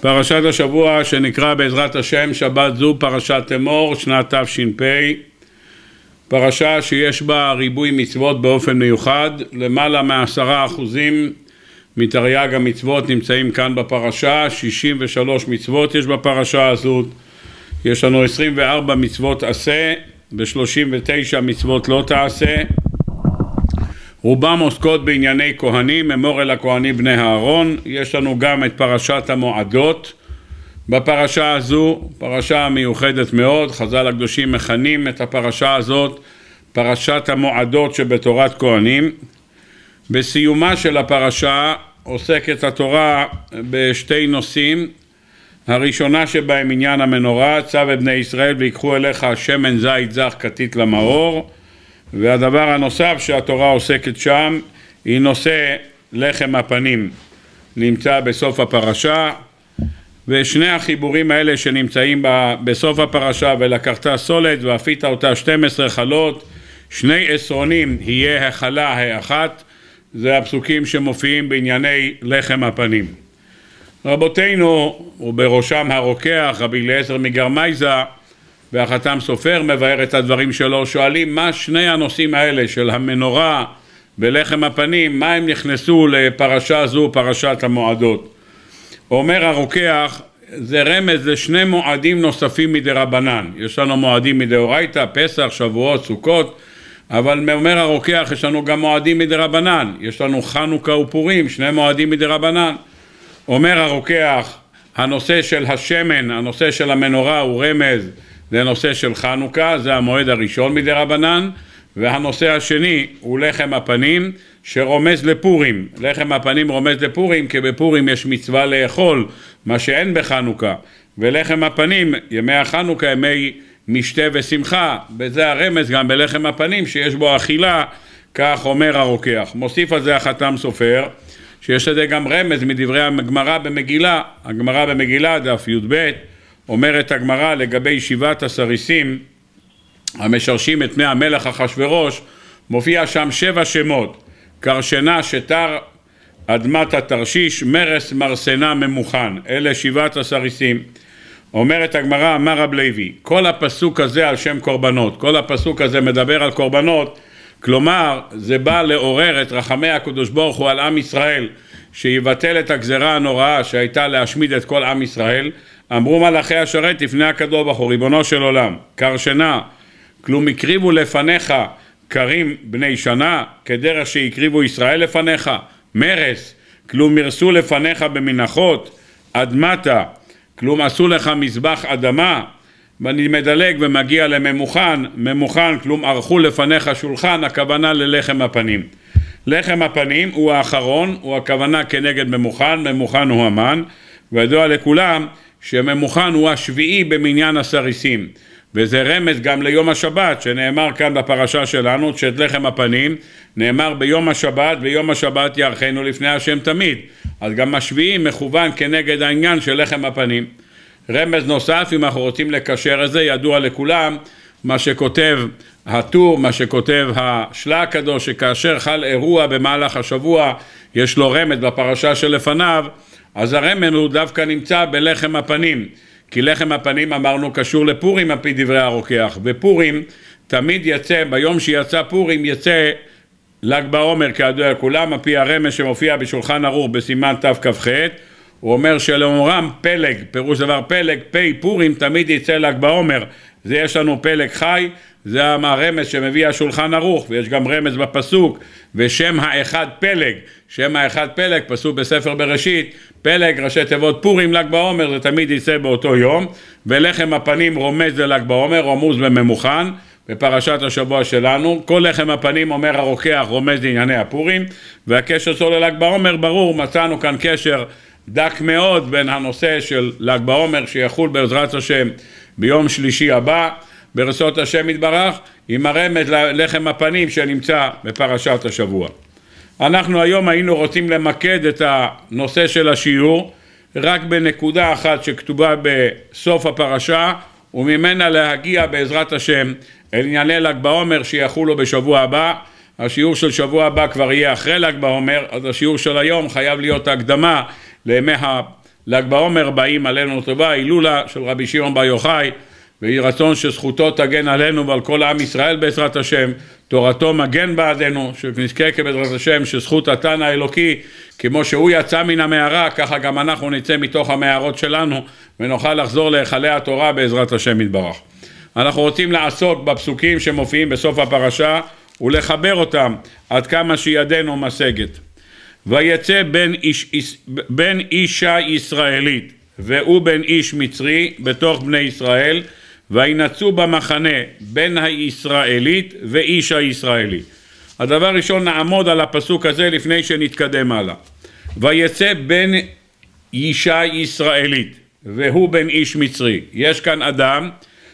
פרשת השבוע שנקרא בעזרת השם שבת זו פרשת אמור שנת תש"פ פרשה שיש בה ריבוי מצוות באופן מיוחד למעלה מעשרה אחוזים מתרי"ג המצוות נמצאים כאן בפרשה ושלוש מצוות יש בפרשה הזאת יש לנו וארבע מצוות עשה ושלושים ותשע מצוות לא תעשה רובם עוסקות בענייני כהנים, אמור אל הכהנים בני אהרון, יש לנו גם את פרשת המועדות בפרשה הזו, פרשה מיוחדת מאוד, חז"ל הקדושים מכנים את הפרשה הזאת פרשת המועדות שבתורת כהנים. בסיומה של הפרשה עוסקת התורה בשתי נושאים, הראשונה שבהם עניין המנורה, צו את בני ישראל ויקחו אליך שמן זית זך כתית למאור והדבר הנוסף שהתורה עוסקת שם היא נושא לחם הפנים, נמצא בסוף הפרשה ושני החיבורים האלה שנמצאים בסוף הפרשה ולקחת סולת ואפית אותה 12 חלות שני עשרונים יהיה החלה האחת זה הפסוקים שמופיעים בענייני לחם הפנים. רבותינו ובראשם הרוקח רבי אליעזר מגרמייזה והחתם סופר מבאר את הדברים שלו, שואלים מה שני הנושאים האלה של המנורה ולחם הפנים, מה הם נכנסו לפרשה זו, פרשת המועדות. אומר הרוקח, זה רמז לשני מועדים נוספים מדרבנן. יש לנו מועדים מדאורייתא, פסח, שבועות, סוכות, אבל אומר הרוקח, יש לנו גם מועדים מדרבנן. יש לנו חנוכה ופורים, שני מועדים מדרבנן. אומר הרוקח, הנושא של השמן, הנושא של המנורה הוא רמז זה נושא של חנוכה, זה המועד הראשון מדי רבנן, והנושא השני הוא לחם הפנים, שרומז לפורים. לחם הפנים רומז לפורים, כי בפורים יש מצווה לאכול, מה שאין בחנוכה. ולחם הפנים, ימי החנוכה, ימי משתה ושמחה, וזה הרמז גם בלחם הפנים, שיש בו אכילה, כך אומר הרוקח. מוסיף על זה החתם סופר, שיש לזה גם רמז מדברי הגמרא במגילה, הגמרא במגילה, דף י"ב, אומרת הגמרא לגבי שבעת הסריסים המשרשים את פני המלך אחשורוש, מופיע שם שבע שמות, קרשנה, שטר, אדמת התרשיש, מרס, מרסנה, ממוכן, אלה שבעת הסריסים. אומרת הגמרא, אמר רב לוי, כל הפסוק הזה על שם קורבנות, כל הפסוק הזה מדבר על קורבנות, כלומר זה בא לעורר את רחמי הקדוש ברוך הוא על עם ישראל שיבטל את הגזרה הנוראה שהייתה להשמיד את כל עם ישראל, אמרו מלאכי השרת לפני הקדוש ברוך הוא, ריבונו של עולם, קרשנה, כלום הקריבו לפניך קרים בני שנה, כדרך שהקריבו ישראל לפניך, מרס, כלום מרסו לפניך במנחות, אדמתה, כלום עשו לך מזבח אדמה, ואני מדלג ומגיע לממוכן, ממוכן, כלום ערכו לפניך שולחן, הכוונה ללחם הפנים. לחם הפנים הוא האחרון, הוא הכוונה כנגד ממוכן, ממוכן הוא המן, וידוע לכולם שממוכן הוא השביעי במניין הסריסים, וזה רמז גם ליום השבת שנאמר כאן בפרשה שלנו, שאת לחם הפנים נאמר ביום השבת, ויום השבת יערכנו לפני השם תמיד, אז גם השביעי מכוון כנגד העניין של לחם הפנים. רמז נוסף, אם אנחנו רוצים לקשר את זה, ידוע לכולם, מה שכותב הטור, מה שכותב השלה הקדוש, שכאשר חל אירוע במהלך השבוע, יש לו רמז בפרשה שלפניו, אז הרמז הוא דווקא נמצא בלחם הפנים. כי לחם הפנים אמרנו קשור לפורים על פי דברי הרוקח, ופורים תמיד יצא, ביום שיצא פורים יצא ל"ג בעומר כידוע לכולם, על פי הרמז שמופיע בשולחן ערוך בסימן תכ"ח, הוא אומר שלאומרם פלג, פירוש דבר פלג, פ' פורים תמיד יצא ל"ג בעומר, זה יש לנו פלג חי זה הרמז שמביא השולחן ערוך, ויש גם רמז בפסוק, ושם האחד פלג, שם האחד פלג, פסוק בספר בראשית, פלג, ראשי תיבות פורים, ל"ג בעומר, זה תמיד יצא באותו יום, ולחם הפנים רומז לל"ג בעומר, רמוז וממוכן, בפרשת השבוע שלנו, כל לחם הפנים אומר הרוקח רומז לענייני הפורים, והקשר שלו לל"ג בעומר ברור, מצאנו כאן קשר דק מאוד בין הנושא של ל"ג בעומר שיחול בעזרת השם ביום שלישי הבא ברשות השם יתברך, עם הרמז ללחם הפנים שנמצא בפרשת השבוע. אנחנו היום היינו רוצים למקד את הנושא של השיעור רק בנקודה אחת שכתובה בסוף הפרשה וממנה להגיע בעזרת השם אל ענייני ל"ג בעומר שיחולו בשבוע הבא. השיעור של שבוע הבא כבר יהיה אחרי ל"ג בעומר, אז השיעור של היום חייב להיות הקדמה לימי ל"ג בעומר באים עלינו לטובה, הילולה של רבי שמעון בר יוחאי ויהי רצון שזכותו תגן עלינו ועל כל עם ישראל בעזרת השם, תורתו מגן בעדנו, שנזכה כבעזרת השם שזכות התן האלוקי, כמו שהוא יצא מן המערה, ככה גם אנחנו נצא מתוך המערות שלנו ונוכל לחזור להיכלי התורה בעזרת השם יתברך. אנחנו רוצים לעסוק בפסוקים שמופיעים בסוף הפרשה ולחבר אותם עד כמה שידנו משגת. ויצא בן, איש, איש, בן אישה ישראלית והוא בן איש מצרי בתוך בני ישראל וינצו במחנה בן הישראלית ואיש הישראלי. הדבר ראשון נעמוד על הפסוק הזה לפני שנתקדם הלאה. ויצא בן אישה ישראלית והוא בן איש מצרי. יש כאן אדם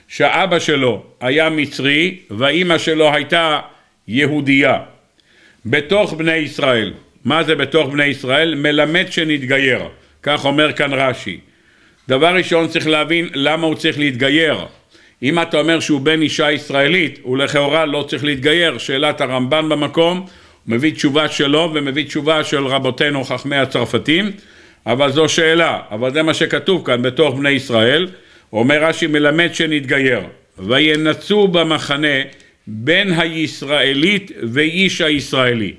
שאבא שלו היה מצרי ואימא שלו הייתה יהודייה בתוך בני ישראל. מה זה בתוך בני ישראל? מלמד שנתגייר, כך אומר כאן רש"י. דבר ראשון צריך להבין למה הוא צריך להתגייר, אם אתה אומר שהוא בן אישה ישראלית, הוא לכאורה לא צריך להתגייר, שאלת הרמב"ן במקום, הוא מביא תשובה שלו ומביא תשובה של רבותינו חכמי הצרפתים, אבל זו שאלה, אבל זה מה שכתוב כאן בתוך בני ישראל, אומר רש"י מלמד שנתגייר, וינצו במחנה בן הישראלית ואיש הישראלי,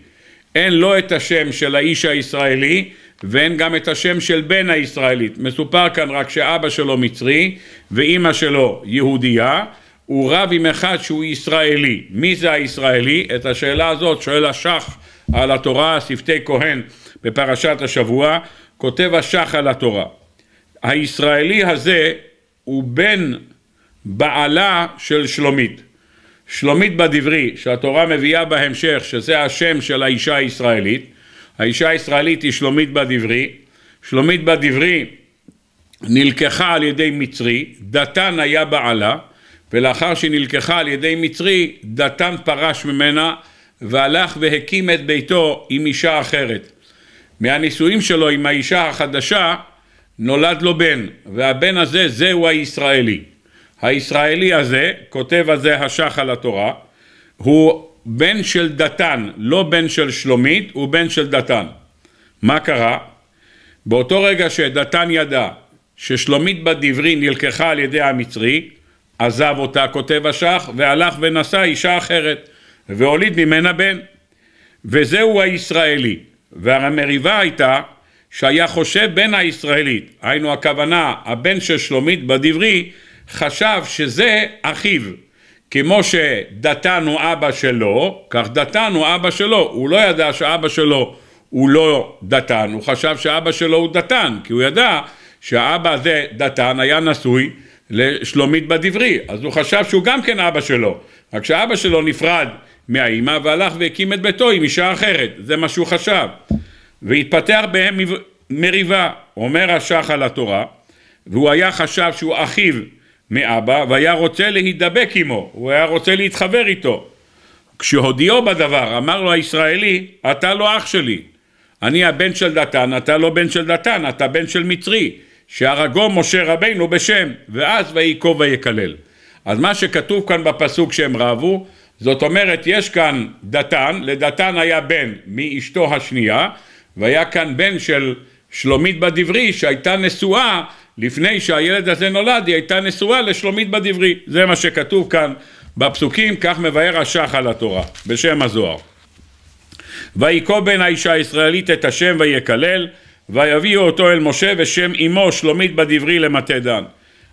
אין לו את השם של האיש הישראלי ואין גם את השם של בן הישראלית. מסופר כאן רק שאבא שלו מצרי ואימא שלו יהודייה, הוא רב עם אחד שהוא ישראלי. מי זה הישראלי? את השאלה הזאת שואל השח על התורה, שפתי כהן בפרשת השבוע, כותב השח על התורה. הישראלי הזה הוא בן בעלה של שלומית. שלומית בדברי, שהתורה מביאה בהמשך, שזה השם של האישה הישראלית, האישה הישראלית היא שלומית בת עברי, שלומית בת עברי נלקחה על ידי מצרי, דתן היה בעלה, ולאחר נלקחה על ידי מצרי, דתן פרש ממנה והלך והקים את ביתו עם אישה אחרת. מהנישואים שלו עם האישה החדשה נולד לו בן, והבן הזה זהו הישראלי. הישראלי הזה, כותב הזה השח על התורה, הוא בן של דתן, לא בן של שלומית, הוא בן של דתן. מה קרה? באותו רגע שדתן ידע ששלומית בת דברי נלקחה על ידי המצרי, עזב אותה, כותב השח, והלך ונשא אישה אחרת, והוליד ממנה בן. וזהו הישראלי. והמריבה הייתה שהיה חושב בן הישראלית, היינו הכוונה, הבן של שלומית בדברי, חשב שזה אחיו, כמו שדתן הוא אבא שלו, כך דתן הוא אבא שלו. הוא לא ידע שאבא שלו הוא לא דתן, הוא חשב שאבא שלו הוא דתן, כי הוא ידע שהאבא הזה דתן היה נשוי לשלומית בדברי, אז הוא חשב שהוא גם כן אבא שלו, רק שאבא שלו נפרד מהאימא והלך והקים את ביתו עם אישה אחרת, זה מה שהוא חשב. והתפתח בהם מריבה, אומר השח על התורה, והוא היה חשב שהוא אחיו מאבא והיה רוצה להידבק עמו, הוא היה רוצה להתחבר איתו. כשהודיעו בדבר אמר לו הישראלי, אתה לא אח שלי, אני הבן של דתן, אתה לא בן של דתן, אתה בן של מצרי, שהרגו משה רבינו בשם, ואז ויהי ויקלל. אז מה שכתוב כאן בפסוק שהם רבו, זאת אומרת יש כאן דתן, לדתן היה בן מאשתו השנייה, והיה כאן בן של שלומית בדברי שהייתה נשואה לפני שהילד הזה נולד היא הייתה נשואה לשלומית בדברי, זה מה שכתוב כאן בפסוקים, כך מבאר השח על התורה, בשם הזוהר. וייקו בן האישה הישראלית את השם ויקלל, ויביאו אותו אל משה ושם אמו שלומית בדברי למטה דן.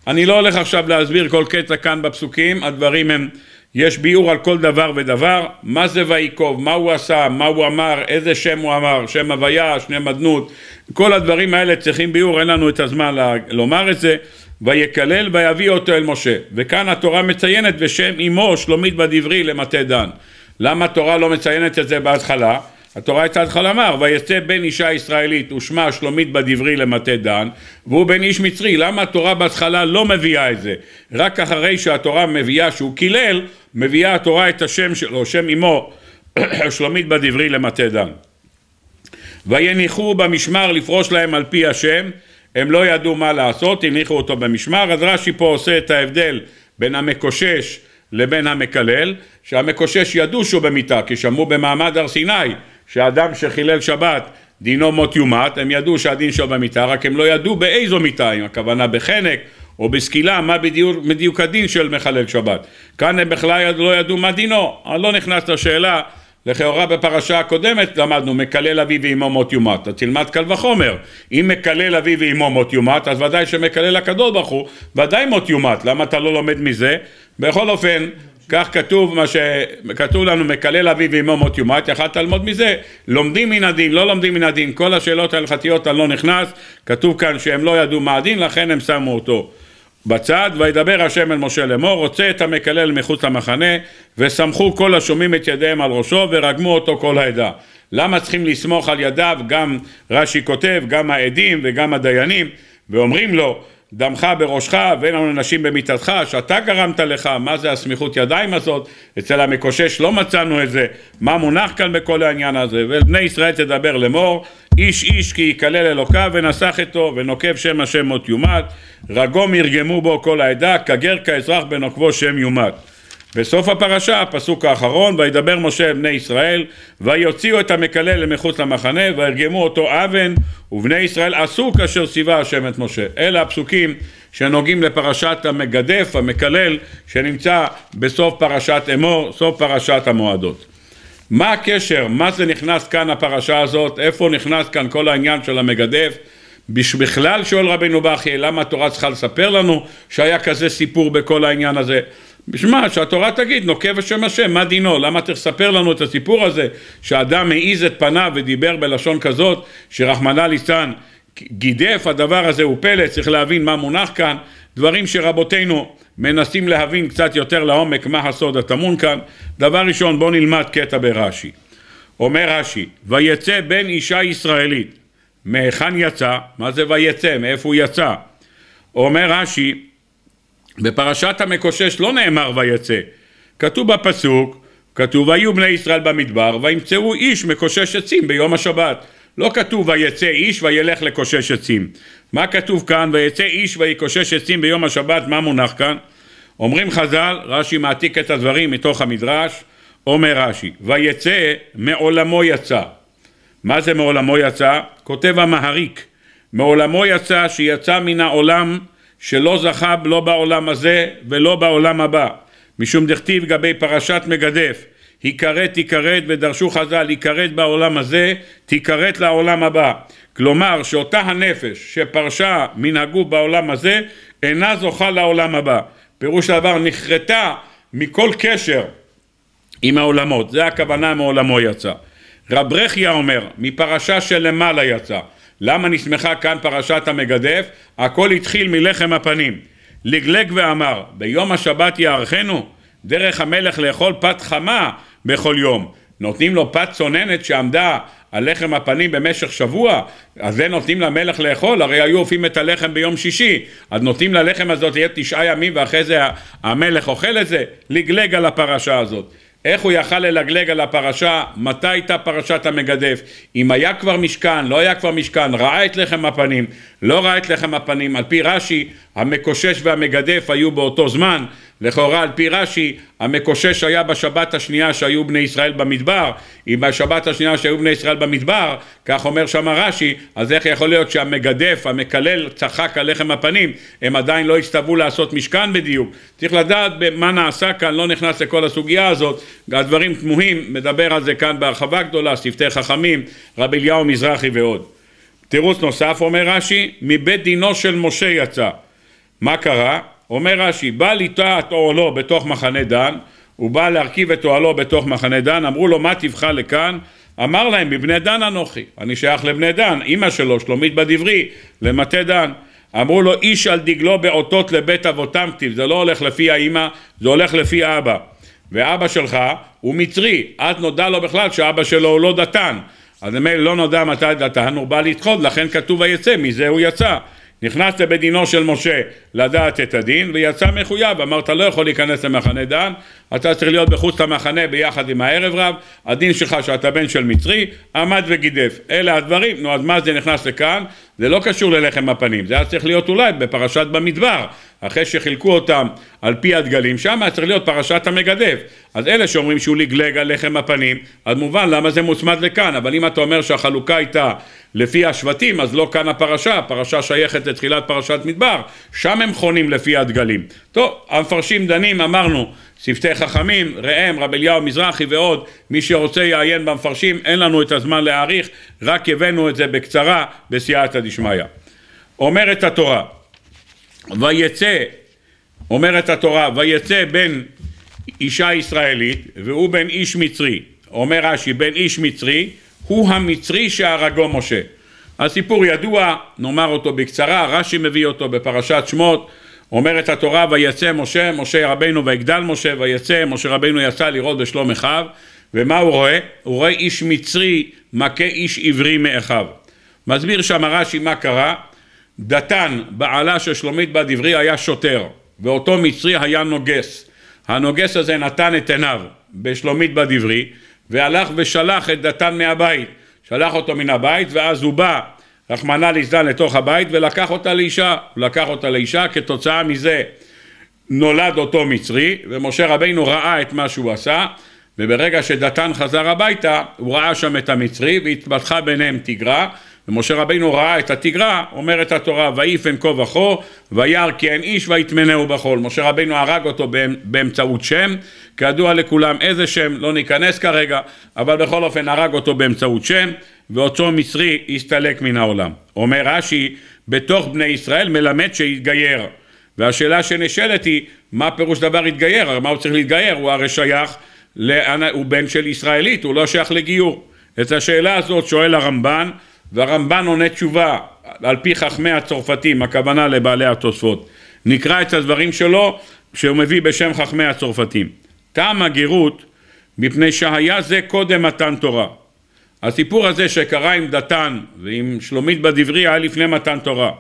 אני לא הולך עכשיו להסביר כל קטע כאן בפסוקים, הדברים הם יש ביאור על כל דבר ודבר, מה זה ויקוב, מה הוא עשה, מה הוא אמר, איזה שם הוא אמר, שם הוויה, שני מדנות, כל הדברים האלה צריכים ביאור, אין לנו את הזמן לומר את זה, ויקלל ויביא אותו אל משה. וכאן התורה מציינת בשם אמו שלומית בדברי למטה דן. למה התורה לא מציינת את זה בהתחלה? התורה יצא לומר, ויצא בן אישה ישראלית ושמה שלומית בדברי למטה דן, והוא בן איש מצרי, למה התורה בהתחלה לא מביאה את זה? רק אחרי שהתורה מביאה שהוא קילל, מביאה התורה את השם שלו, שם אמו, שלומית בדברי למטה דן. ויניחו במשמר לפרוש להם על פי השם, הם לא ידעו מה לעשות, הניחו אותו במשמר, אז רש"י פה עושה את ההבדל בין המקושש לבין המקלל, שהמקושש ידעו שהוא במיתה, כי שמעו במעמד הר סיני שאדם שחילל שבת דינו מות יומת, הם ידעו שהדין שלו במיטה, רק הם לא ידעו באיזו מיטה, אם הכוונה בחנק או בסקילה, מה בדיוק, בדיוק הדין של מחלל שבת. כאן הם בכלל לא ידעו מה דינו, אני אה, לא נכנס לשאלה, לכאורה בפרשה הקודמת למדנו, מקלל אבי ואמו מות יומת, אז תלמד קל וחומר, אם מקלל אבי ואמו מות יומת, אז ודאי שמקלל הקדוש ברוך הוא, ודאי מות יומת, למה אתה לא לומד מזה? בכל אופן, כך כתוב מה שכתוב לנו מקלל אביו ואימו מות יומת, יכלת ללמוד מזה, לומדים מן הדין, לא לומדים מן הדין, כל השאלות ההלכתיות אני לא נכנס, כתוב כאן שהם לא ידעו מה הדין, לכן הם שמו אותו בצד, וידבר השם אל משה לאמור, רוצה את המקלל מחוץ למחנה, וסמכו כל השומעים את ידיהם על ראשו, ורגמו אותו כל העדה. למה צריכים לסמוך על ידיו, גם רש"י כותב, גם העדים וגם הדיינים, ואומרים לו דמך בראשך ואין לנו נשים במיטתך, שאתה גרמת לך, מה זה הסמיכות ידיים הזאת? אצל המקושש לא מצאנו את זה, מה מונח כאן בכל העניין הזה? ובני ישראל תדבר לאמור, איש איש כי יקלל אלוקיו ונסח אתו ונוקב שם השם מות יומת, רגום ירגמו בו כל העדה, כגר כאזרח בנוקבו שם יומת. בסוף הפרשה, הפסוק האחרון, וידבר משה אל בני ישראל, ויוציאו את המקלל למחוץ למחנה, וירגמו אותו אבן, ובני ישראל עשו כאשר ציווה השם את משה. אלה הפסוקים שנוגעים לפרשת המגדף, המקלל, שנמצא בסוף פרשת אמור, סוף פרשת המועדות. מה הקשר, מה זה נכנס כאן הפרשה הזאת, איפה נכנס כאן כל העניין של המגדף? בכלל שואל רבינו בכי, למה התורה צריכה לספר לנו שהיה כזה סיפור בכל העניין הזה? בשמה שהתורה תגיד נוקב השם השם מה דינו למה צריך לספר לנו את הסיפור הזה שאדם מעיז את פניו ודיבר בלשון כזאת שרחמנא ליצן גידף הדבר הזה הוא פלא צריך להבין מה מונח כאן דברים שרבותינו מנסים להבין קצת יותר לעומק מה הסוד הטמון כאן דבר ראשון בואו נלמד קטע ברש"י אומר רש"י ויצא בן אישה ישראלית מהיכן יצא? מה זה ויצא? מאיפה הוא יצא? אומר רש"י בפרשת המקושש לא נאמר ויצא, כתוב בפסוק, כתוב היו בני ישראל במדבר וימצאו איש מקושש עצים ביום השבת. לא כתוב ויצא איש וילך לקושש עצים. מה כתוב כאן? ויצא איש ויקושש עצים ביום השבת, מה מונח כאן? אומרים חז"ל, רש"י מעתיק את הדברים מתוך המדרש, אומר רש"י, ויצא מעולמו יצא. מה זה מעולמו יצא? כותב המהריק, מעולמו יצא שיצא מן העולם שלא זכה לא בעולם הזה ולא בעולם הבא. משום דכתיב גבי פרשת מגדף, היכרת תיכרת ודרשו חז"ל היכרת בעולם הזה, תיכרת לעולם הבא. כלומר שאותה הנפש שפרשה מן הגוף בעולם הזה אינה זוכה לעולם הבא. פירוש הדבר נכרתה מכל קשר עם העולמות, זה הכוונה מעולמו יצא. רב רכיה אומר, מפרשה שלמעלה יצא. למה נשמחה כאן פרשת המגדף? הכל התחיל מלחם הפנים. לגלג ואמר, ביום השבת יערכנו, דרך המלך לאכול פת חמה בכל יום. נותנים לו פת צוננת שעמדה על לחם הפנים במשך שבוע, אז זה נותנים למלך לאכול, הרי היו אופים את הלחם ביום שישי, אז נותנים ללחם הזאת יהיה תשעה ימים ואחרי זה המלך אוכל את זה, לגלג על הפרשה הזאת. איך הוא יכל ללגלג על הפרשה, מתי הייתה פרשת המגדף, אם היה כבר משכן, לא היה כבר משכן, ראה את לחם הפנים, לא ראה את לחם הפנים, על פי רש"י המקושש והמגדף היו באותו זמן, לכאורה על פי רש"י המקושש היה בשבת השנייה שהיו בני ישראל במדבר אם בשבת השנייה שהיו בני ישראל במדבר כך אומר שם רש"י אז איך יכול להיות שהמגדף המקלל צחק על לחם הפנים הם עדיין לא הצטוו לעשות משכן בדיוק צריך לדעת מה נעשה כאן לא נכנס לכל הסוגיה הזאת הדברים תמוהים מדבר על זה כאן בהרחבה גדולה שפתי חכמים רבי אליהו מזרחי ועוד תירוץ נוסף אומר רש"י מבית דינו של משה יצא מה קרה? אומר רש"י, בא את אוהלו בתוך מחנה דן, הוא בא להרכיב את אוהלו בתוך מחנה דן, אמרו לו מה טיבך לכאן? אמר להם, מבני דן אנוכי, אני שייך לבני דן, אימא שלו, שלומית בדברי, למטה דן. אמרו לו, איש על דגלו באותות לבית אבותם כתיב, זה לא הולך לפי האימא, זה הולך לפי אבא. ואבא שלך הוא מצרי, אז נודע לו בכלל שאבא שלו הוא לא דתן. אז ממילא לא נודע מתי דתן, הוא בא לדחות, לכן כתוב היצא, מזה הוא יצא. נכנס לבדינו של משה לדעת את הדין ויצא מחויב, אמר אתה לא יכול להיכנס למחנה דן, אתה צריך להיות בחוץ למחנה ביחד עם הערב רב, הדין שלך שאתה בן של מצרי, עמד וגידף. אלה הדברים, נו אז מה זה נכנס לכאן? זה לא קשור ללחם הפנים, זה היה צריך להיות אולי בפרשת במדבר, אחרי שחילקו אותם על פי הדגלים, שם היה צריך להיות פרשת המגדף. אז אלה שאומרים שהוא לגלג על לחם הפנים, אז מובן למה זה מוצמד לכאן, אבל אם אתה אומר שהחלוקה הייתה לפי השבטים, אז לא כאן הפרשה, הפרשה שייכת לתחילת פרשת מדבר, שם הם חונים לפי הדגלים. טוב, המפרשים דנים, אמרנו שבטי חכמים, ראם, רב אליהו מזרחי ועוד, מי שרוצה יעיין במפרשים, אין לנו את הזמן להעריך, רק הבאנו את זה בקצרה בסייעתא דשמיא. אומרת התורה, ויצא, אומרת התורה, ויצא בן אישה ישראלית והוא בן איש מצרי, אומר רש"י, בן איש מצרי, הוא המצרי שהרגו משה. הסיפור ידוע, נאמר אותו בקצרה, רש"י מביא אותו בפרשת שמות אומרת התורה ויצא משה, משה רבינו ויגדל משה ויצא, משה רבינו יצא לראות בשלום אחיו ומה הוא רואה? הוא רואה איש מצרי מכה איש עברי מאחיו. מסביר שם הרש"י מה קרה, דתן בעלה של שלומית בת עברי היה שוטר ואותו מצרי היה נוגס, הנוגס הזה נתן את עיניו בשלומית בת עברי והלך ושלח את דתן מהבית, שלח אותו מן הבית ואז הוא בא רחמנא ליצלן לתוך הבית ולקח אותה לאישה, הוא לקח אותה לאישה, כתוצאה מזה נולד אותו מצרי, ומשה רבינו ראה את מה שהוא עשה, וברגע שדתן חזר הביתה, הוא ראה שם את המצרי, והתפתחה ביניהם תגרה, ומשה רבינו ראה את התגרה, אומרת התורה, ויעיף הם כה וכה, וירא כי אין איש ויתמנהו בחול. משה רבינו הרג אותו באמצעות שם, כידוע לכולם איזה שם, לא ניכנס כרגע, אבל בכל אופן הרג אותו באמצעות שם, ואותו מצרי הסתלק מן העולם. אומר רש"י, בתוך בני ישראל מלמד שהתגייר. והשאלה שנשאלת היא, מה פירוש דבר התגייר? מה הוא צריך להתגייר? הוא הרי שייך, הוא בן של ישראלית, הוא לא שייך לגיור. את השאלה הזאת שואל הרמב"ן והרמב"ן עונה תשובה על פי חכמי הצרפתים, הכוונה לבעלי התוספות. נקרא את הדברים שלו שהוא מביא בשם חכמי הצרפתים. טעם הגירות מפני שהיה זה קודם מתן תורה. הסיפור הזה שקרה עם דתן ועם שלומית בדברי היה לפני מתן תורה.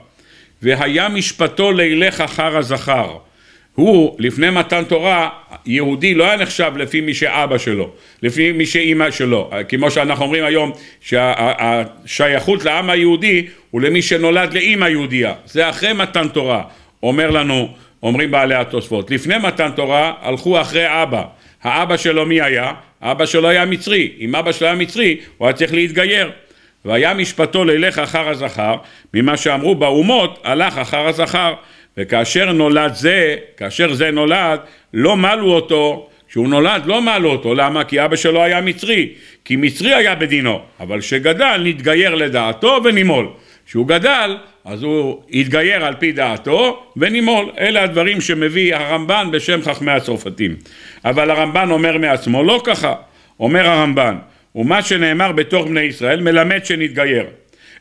והיה משפטו לילך אחר הזכר. הוא, לפני מתן תורה, יהודי לא היה נחשב לפי מי שאבא שלו, לפי מי שאימא שלו. כמו שאנחנו אומרים היום, שהשייכות שה, לעם היהודי הוא למי שנולד לאימא יהודייה. זה אחרי מתן תורה, אומר לנו, אומרים בעלי התוספות. לפני מתן תורה הלכו אחרי אבא. האבא שלו מי היה? אבא שלו היה מצרי. אם אבא שלו היה מצרי, הוא היה צריך להתגייר. והיה משפטו ללך אחר הזכר, ממה שאמרו באומות, הלך אחר הזכר. וכאשר נולד זה, כאשר זה נולד, לא מלו אותו, כשהוא נולד לא מלו אותו, למה? כי אבא שלו היה מצרי, כי מצרי היה בדינו, אבל כשגדל נתגייר לדעתו ונימול. כשהוא גדל, אז הוא התגייר על פי דעתו ונימול. אלה הדברים שמביא הרמב"ן בשם חכמי הצרפתים. אבל הרמב"ן אומר מעצמו, לא ככה, אומר הרמב"ן, ומה שנאמר בתוך בני ישראל מלמד שנתגייר.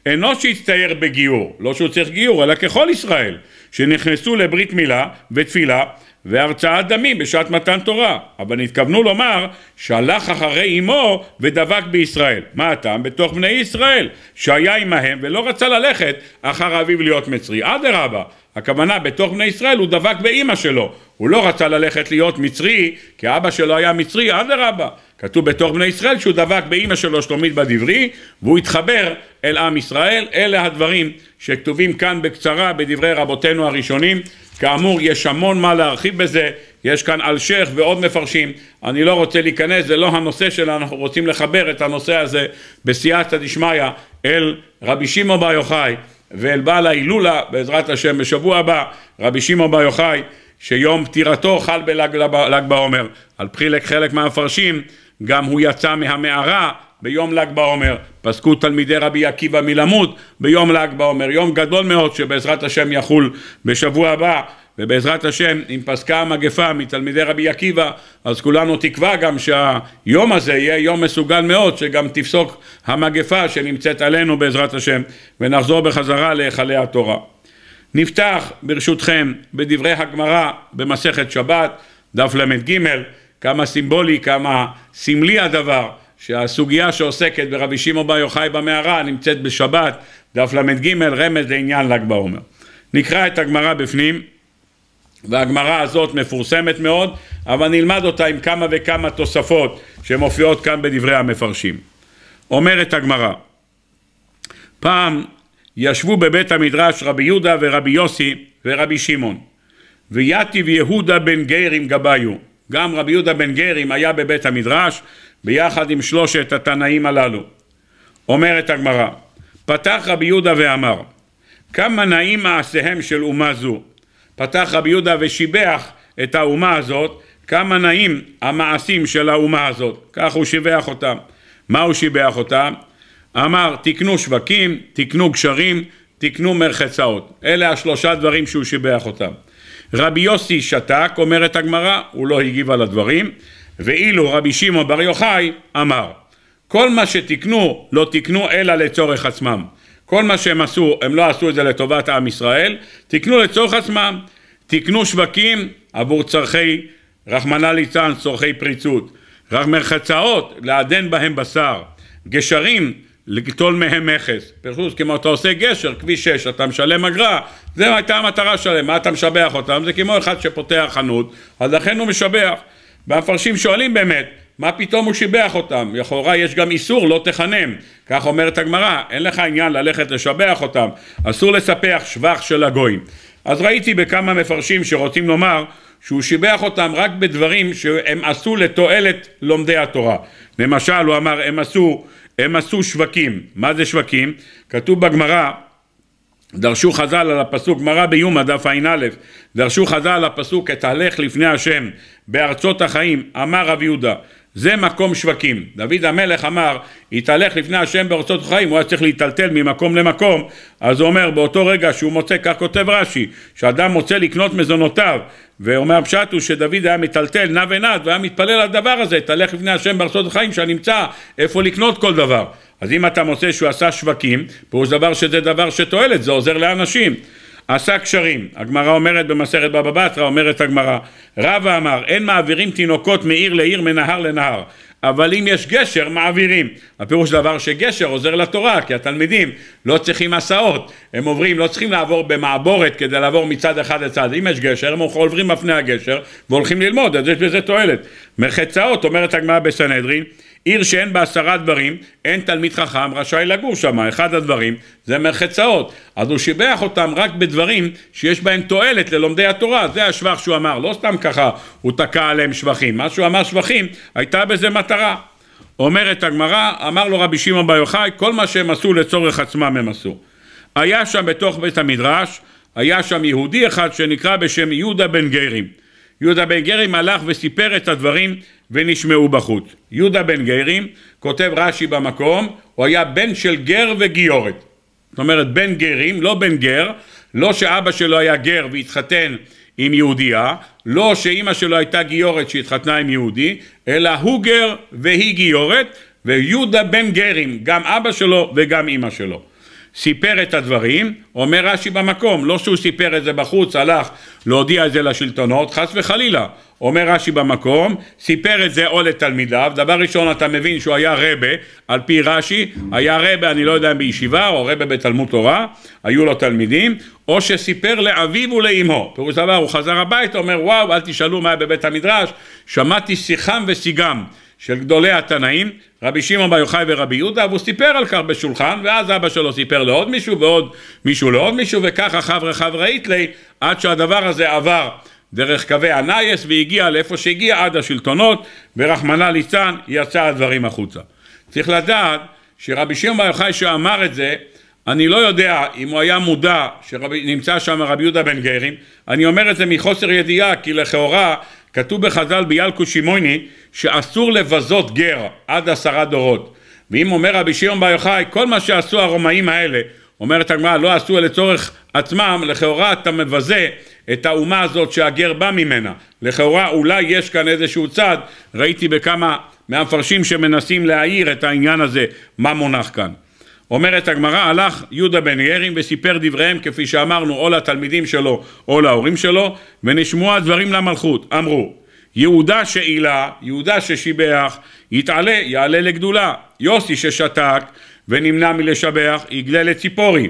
אינו שהצטייר בגיור, לא שהוא צריך גיור, אלא ככל ישראל, שנכנסו לברית מילה ותפילה והרצאת דמים בשעת מתן תורה, אבל נתכוונו לומר שהלך אחרי אמו ודבק בישראל. מה הטעם? בתוך בני ישראל, שהיה עמהם ולא רצה ללכת אחר אביו להיות מצרי. אדרבה, הכוונה בתוך בני ישראל הוא דבק באימא שלו, הוא לא רצה ללכת להיות מצרי, כי אבא שלו היה מצרי, אדרבה. כתוב בתור בני ישראל שהוא דבק באימא שלו שלומית בדברי והוא התחבר אל עם ישראל, אלה הדברים שכתובים כאן בקצרה בדברי רבותינו הראשונים, כאמור יש המון מה להרחיב בזה, יש כאן אלשיך ועוד מפרשים, אני לא רוצה להיכנס, זה לא הנושא שלנו, אנחנו רוצים לחבר את הנושא הזה בסייעתא דשמיא אל רבי שמעון בר יוחאי ואל בעל ההילולה בעזרת השם בשבוע הבא, רבי שמעון בר יוחאי שיום פטירתו חל בל"ג בעומר. על פי חלק מהמפרשים גם הוא יצא מהמערה ביום ל"ג בעומר, פסקו תלמידי רבי עקיבא מלמות ביום ל"ג בעומר, יום גדול מאוד שבעזרת השם יחול בשבוע הבא ובעזרת השם אם פסקה המגפה מתלמידי רבי עקיבא אז כולנו תקווה גם שהיום הזה יהיה יום מסוגל מאוד שגם תפסוק המגפה שנמצאת עלינו בעזרת השם ונחזור בחזרה להיכלי התורה. נפתח ברשותכם בדברי הגמרא במסכת שבת דף ל"ג כמה סימבולי, כמה סמלי הדבר, שהסוגיה שעוסקת ברבי שמעון בר יוחאי במערה נמצאת בשבת, דף ל"ג, רמז לעניין ל"ג בעומר. נקרא את הגמרא בפנים, והגמרא הזאת מפורסמת מאוד, אבל נלמד אותה עם כמה וכמה תוספות שמופיעות כאן בדברי המפרשים. אומרת הגמרא, פעם ישבו בבית המדרש רבי יהודה ורבי יוסי ורבי שמעון, ויתיב יהודה בן גר עם גבאיו. גם רבי יהודה בן גרים היה בבית המדרש ביחד עם שלושת התנאים הללו. אומרת הגמרא, פתח רבי יהודה ואמר, כמה נעים מעשיהם של אומה זו. פתח רבי יהודה ושיבח את האומה הזאת, כמה נעים המעשים של האומה הזאת. כך הוא שיבח אותם. מה הוא שיבח אותם? אמר, תקנו שווקים, תקנו גשרים, תקנו מרחצאות. אלה השלושה דברים שהוא שיבח אותם. רבי יוסי שתק, אומרת הגמרא, הוא לא הגיב על הדברים, ואילו רבי שמעון בר יוחאי אמר, כל מה שתיקנו, לא תיקנו אלא לצורך עצמם. כל מה שהם עשו, הם לא עשו את זה לטובת עם ישראל, תיקנו לצורך עצמם. תיקנו שווקים עבור צורכי, רחמנא ליצן, צורכי פריצות. מרחצאות, לעדן בהם בשר. גשרים, לגטול מהם מכס. פירוש, כמו אתה עושה גשר, כביש 6, אתה משלם אגרה, זה הייתה המטרה שלהם, מה אתה משבח אותם? זה כמו אחד שפותח חנות, אז לכן הוא משבח. והמפרשים שואלים באמת, מה פתאום הוא שיבח אותם? לכאורה יש גם איסור לא תחנם, כך אומרת הגמרא, אין לך עניין ללכת לשבח אותם, אסור לספח שבח של הגויים. אז ראיתי בכמה מפרשים שרוצים לומר שהוא שיבח אותם רק בדברים שהם עשו לתועלת לומדי התורה. למשל, הוא אמר, הם עשו הם עשו שווקים. מה זה שווקים? כתוב בגמרא, דרשו חז"ל על הפסוק, גמרא ביומא דף ע"א, דרשו חז"ל על הפסוק, את הלך לפני השם בארצות החיים, אמר רב יהודה, זה מקום שווקים. דוד המלך אמר, התהלך לפני השם בארצות החיים, הוא היה צריך להיטלטל ממקום למקום, אז הוא אומר, באותו רגע שהוא מוצא, כך כותב רש"י, שאדם מוצא לקנות מזונותיו ואומר הפשט הוא שדוד היה מטלטל נע ונד והיה מתפלל על הדבר הזה, תלך לפני השם בארצות החיים שאני אמצא איפה לקנות כל דבר. אז אם אתה מוצא שהוא עשה שווקים, פירוש דבר שזה דבר שתועלת, זה עוזר לאנשים. עשה קשרים, הגמרא אומרת במסכת בבא בתרא, אומרת הגמרא, רבא אמר, אין מעבירים תינוקות מעיר לעיר, מנהר לנהר. אבל אם יש גשר, מעבירים. הפירוש דבר שגשר עוזר לתורה, כי התלמידים לא צריכים הסעות, הם עוברים, לא צריכים לעבור במעבורת כדי לעבור מצד אחד לצד. אם יש גשר, הם עוברים בפני הגשר והולכים ללמוד, אז יש בזה תועלת. מחצאות, אומרת הגמרא בסנהדרין, עיר שאין בה עשרה דברים, אין תלמיד חכם רשאי לגור שם, אחד הדברים זה מרחצאות. אז הוא שיבח אותם רק בדברים שיש בהם תועלת ללומדי התורה, זה השבח שהוא אמר, לא סתם ככה הוא תקע עליהם שבחים, מה שהוא אמר שבחים, הייתה בזה מטרה. אומרת הגמרא, אמר לו רבי שמעון בר יוחאי, כל מה שהם עשו לצורך עצמם הם עשו. היה שם בתוך בית המדרש, היה שם יהודי אחד שנקרא בשם יהודה בן גרים. יהודה בן גרים הלך וסיפר את הדברים ונשמעו בחוץ. יהודה בן גרים, כותב רש"י במקום, הוא היה בן של גר וגיורת. זאת אומרת בן גרים, לא בן גר, לא שאבא שלו היה גר והתחתן עם יהודייה, לא שאימא שלו הייתה גיורת שהתחתנה עם יהודי, אלא הוא גר והיא גיורת, ויהודה בן גרים, גם אבא שלו וגם אימא שלו. סיפר את הדברים, אומר רש"י במקום, לא שהוא סיפר את זה בחוץ, הלך להודיע את זה לשלטונות, חס וחלילה, אומר רש"י במקום, סיפר את זה או לתלמידיו, דבר ראשון אתה מבין שהוא היה רבה, על פי רש"י, היה רבה, אני לא יודע אם בישיבה או רבה בתלמוד תורה, היו לו תלמידים, או שסיפר לאביו ולאמו, פירוש דבר הוא חזר הביתה, אומר וואו, אל תשאלו מה היה בבית המדרש, שמעתי שיחם וסיגם של גדולי התנאים, רבי שמעון בר יוחאי ורבי יהודה, והוא סיפר על כך בשולחן, ואז אבא שלו סיפר לעוד מישהו ועוד מישהו לעוד מישהו, וככה חברה חברה היטלי, עד שהדבר הזה עבר דרך קווי הנייס והגיע לאיפה שהגיע עד השלטונות, ורחמנא ליצן יצא הדברים החוצה. צריך לדעת שרבי שמעון בר יוחאי שאמר את זה, אני לא יודע אם הוא היה מודע שנמצא שם רבי יהודה בן גרים, אני אומר את זה מחוסר ידיעה, כי לכאורה כתוב בחז"ל ביאלקו שמעוני שאסור לבזות גר עד עשרה דורות ואם אומר רבי שיום בר יוחאי כל מה שעשו הרומאים האלה אומרת הגמרא לא עשו לצורך עצמם לכאורה אתה מבזה את האומה הזאת שהגר בא ממנה לכאורה אולי יש כאן איזשהו צד ראיתי בכמה מהמפרשים שמנסים להעיר את העניין הזה מה מונח כאן אומרת הגמרא, הלך יהודה בן ירים וסיפר דבריהם, כפי שאמרנו, או לתלמידים שלו או להורים שלו, ונשמעו הדברים למלכות. אמרו, יהודה שעילה, יהודה ששיבח, יתעלה, יעלה לגדולה. יוסי ששתק ונמנע מלשבח, יגלה לציפורי.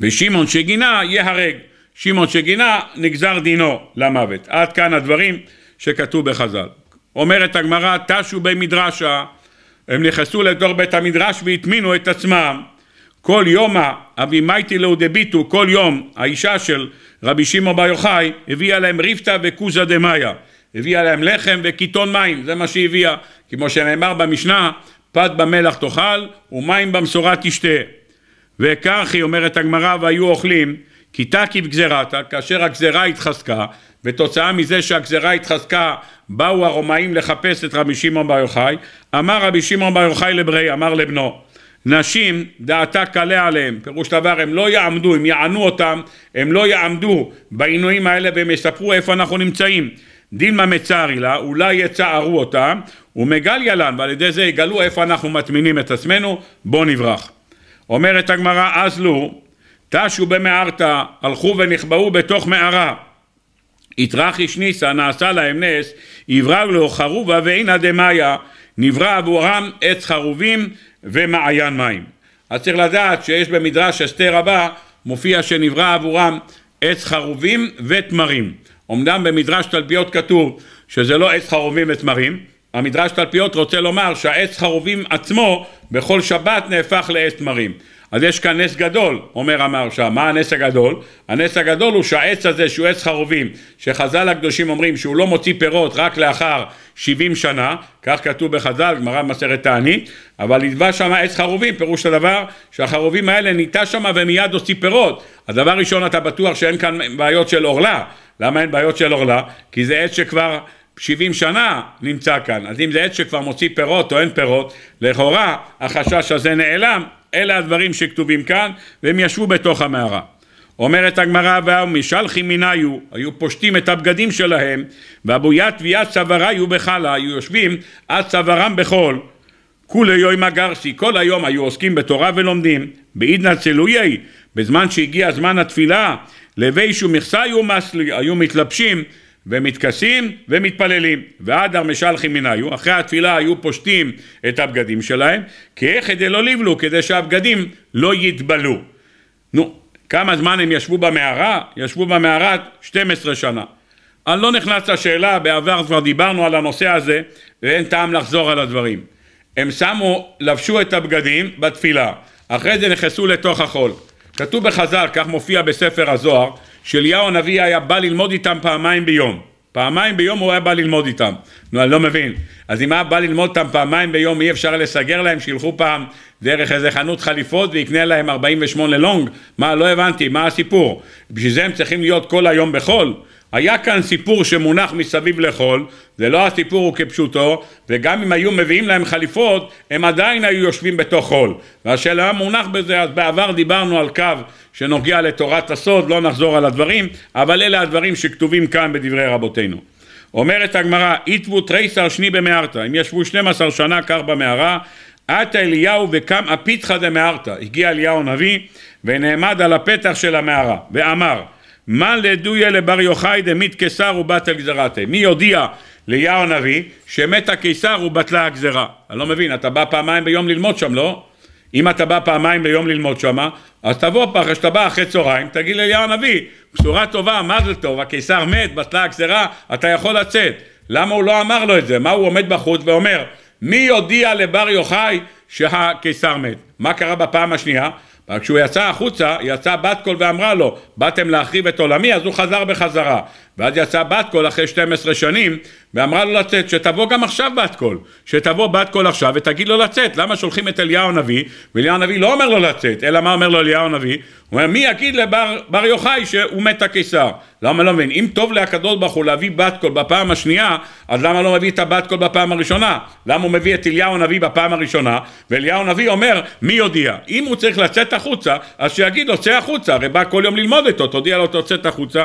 ושמעון שגינה, יהרג. שמעון שגינה, נגזר דינו למוות. עד כאן הדברים שכתוב בחז"ל. אומרת הגמרא, תשו במדרשה. הם נכנסו לתוך בית המדרש והטמינו את עצמם. כל יומא אבימייטי לאו דביטו, כל יום האישה של רבי שמעון בר יוחאי הביאה להם ריפתא וקוזא דמיא, הביאה להם לחם וקיתון מים, זה מה שהביאה, כמו שנאמר במשנה, פת במלח תאכל ומים במשורה תשתה. וכך היא אומרת הגמרא והיו אוכלים כי תקי בגזירתא, כאשר הגזירה התחזקה, ותוצאה מזה שהגזירה התחזקה, באו הרומאים לחפש את רבי שמעון בר יוחאי, אמר רבי שמעון בר יוחאי לברי, אמר לבנו, נשים דעתה קלה עליהם, פירוש דבר הם לא יעמדו, הם יענו אותם, הם לא יעמדו בעינויים האלה והם יספרו איפה אנחנו נמצאים. דילמה מצערי לה, אולי יצערו אותם, ומגליה לן, ועל ידי זה יגלו איפה אנחנו מטמינים את עצמנו, בוא נברח. אומרת הגמרא, אז לו, תשו במערתא, הלכו ונכבאו בתוך מערה. יתרחיש ניסה, נעשה להם נס, יברא לו חרובה ואינה דמאיה, נברא עבורם עץ חרובים ומעיין מים. אז צריך לדעת שיש במדרש אסתר הבא, מופיע שנברא עבורם עץ חרובים ותמרים. אמנם במדרש תלפיות כתוב שזה לא עץ חרובים ותמרים, המדרש תלפיות רוצה לומר שהעץ חרובים עצמו בכל שבת נהפך לעץ תמרים. אז יש כאן נס גדול, אומר המהרשה, מה הנס הגדול? הנס הגדול הוא שהעץ הזה, שהוא עץ חרובים, שחז"ל הקדושים אומרים שהוא לא מוציא פירות רק לאחר 70 שנה, כך כתוב בחז"ל, גמרא במסכת תענית, אבל נדבש שם עץ חרובים, פירוש הדבר שהחרובים האלה ניטה שם ומיד הוציא פירות. אז דבר ראשון אתה בטוח שאין כאן בעיות של עורלה, למה אין בעיות של עורלה? כי זה עץ שכבר 70 שנה נמצא כאן, אז אם זה עץ שכבר מוציא פירות או אין פירות, לכאורה החשש הזה נעלם אלה הדברים שכתובים כאן, והם ישבו בתוך המערה. אומרת הגמרא, ומשלחי מניו, היו פושטים את הבגדים שלהם, ואבוית ויד צוואריו בחלה, היו יושבים עד צווארם בחול. כולי יוימא גרסי, כל היום היו עוסקים בתורה ולומדים, בעידנא צלויי, בזמן שהגיע זמן התפילה, לבישו מכסה היו מסלי, היו מתלבשים ומתכסים ומתפללים. ועדר משלחים מניו, אחרי התפילה היו פושטים את הבגדים שלהם, כי איך כדי לא לבלו, כדי שהבגדים לא יתבלו. נו, כמה זמן הם ישבו במערה? ישבו במערה 12 שנה. אני לא נכנס לשאלה, בעבר כבר דיברנו על הנושא הזה, ואין טעם לחזור על הדברים. הם שמו, לבשו את הבגדים בתפילה, אחרי זה נכנסו לתוך החול. כתוב בחז"ל, כך מופיע בספר הזוהר, שאליהו הנביא היה בא ללמוד איתם פעמיים ביום. פעמיים ביום הוא היה בא ללמוד איתם. נו, אני לא מבין. אז אם היה בא ללמוד איתם פעמיים ביום, אי אפשר לסגר להם, שילכו פעם דרך איזה חנות חליפות ויקנה להם 48 לונג? מה, לא הבנתי, מה הסיפור? בשביל זה הם צריכים להיות כל היום בחול? היה כאן סיפור שמונח מסביב לחול, זה לא הסיפור הוא כפשוטו, וגם אם היו מביאים להם חליפות, הם עדיין היו יושבים בתוך חול. והשאלה מונח בזה, אז בעבר דיברנו על קו שנוגע לתורת הסוד, לא נחזור על הדברים, אבל אלה הדברים שכתובים כאן בדברי רבותינו. אומרת הגמרא, איתבו תריסר שני במערתא, אם ישבו 12 שנה כך במערה, עתה אליהו וקם אפיתחא דמערתא, הגיע אליהו הנביא ונעמד על הפתח של המערה, ואמר מה לדויה לבר יוחאי דמית קיסר ובת אל גזרתי? מי יודיע ליהו הנביא שמת הקיסר ובטלה הגזירה? אני לא מבין, אתה בא פעמיים ביום ללמוד שם, לא? אם אתה בא פעמיים ביום ללמוד שמה, אז תבוא פעם, כשאתה בא אחרי צהריים, תגיד ליהו הנביא, בשורה טובה, מזל טוב, הקיסר מת, בטלה הגזירה, אתה יכול לצאת. למה הוא לא אמר לו את זה? מה הוא עומד בחוץ ואומר, מי יודיע לבר יוחאי שהקיסר מת? מה קרה בפעם השנייה? אבל כשהוא יצא החוצה, יצאה בת קול ואמרה לו, באתם להחריב את עולמי, אז הוא חזר בחזרה. ואז יצאה בת קול אחרי 12 שנים, ואמרה לו לצאת, שתבוא גם עכשיו בת קול, שתבוא בת קול עכשיו ותגיד לו לצאת, למה שולחים את אליהו הנביא, ואליהו הנביא לא אומר לו לצאת, אלא מה אומר לו אליהו הנביא? הוא אומר, מי יגיד לבר יוחאי שהוא מת הקיסר? למה לא מבין? אם טוב להקדוש ברוך הוא להביא בת קול בפעם השנייה, אז למה לא מביא את הבת קול בפעם הראשונה? למה הוא מביא את אליהו הנביא בפעם הראשונה, ואליהו הנביא אומר, מי יודיע? אם הוא צריך לצאת החוצה, אז שיגיד לו, צא החוצה, הרי בא כל יום ללמוד איתו, תודיע לו, תוצאת החוצה.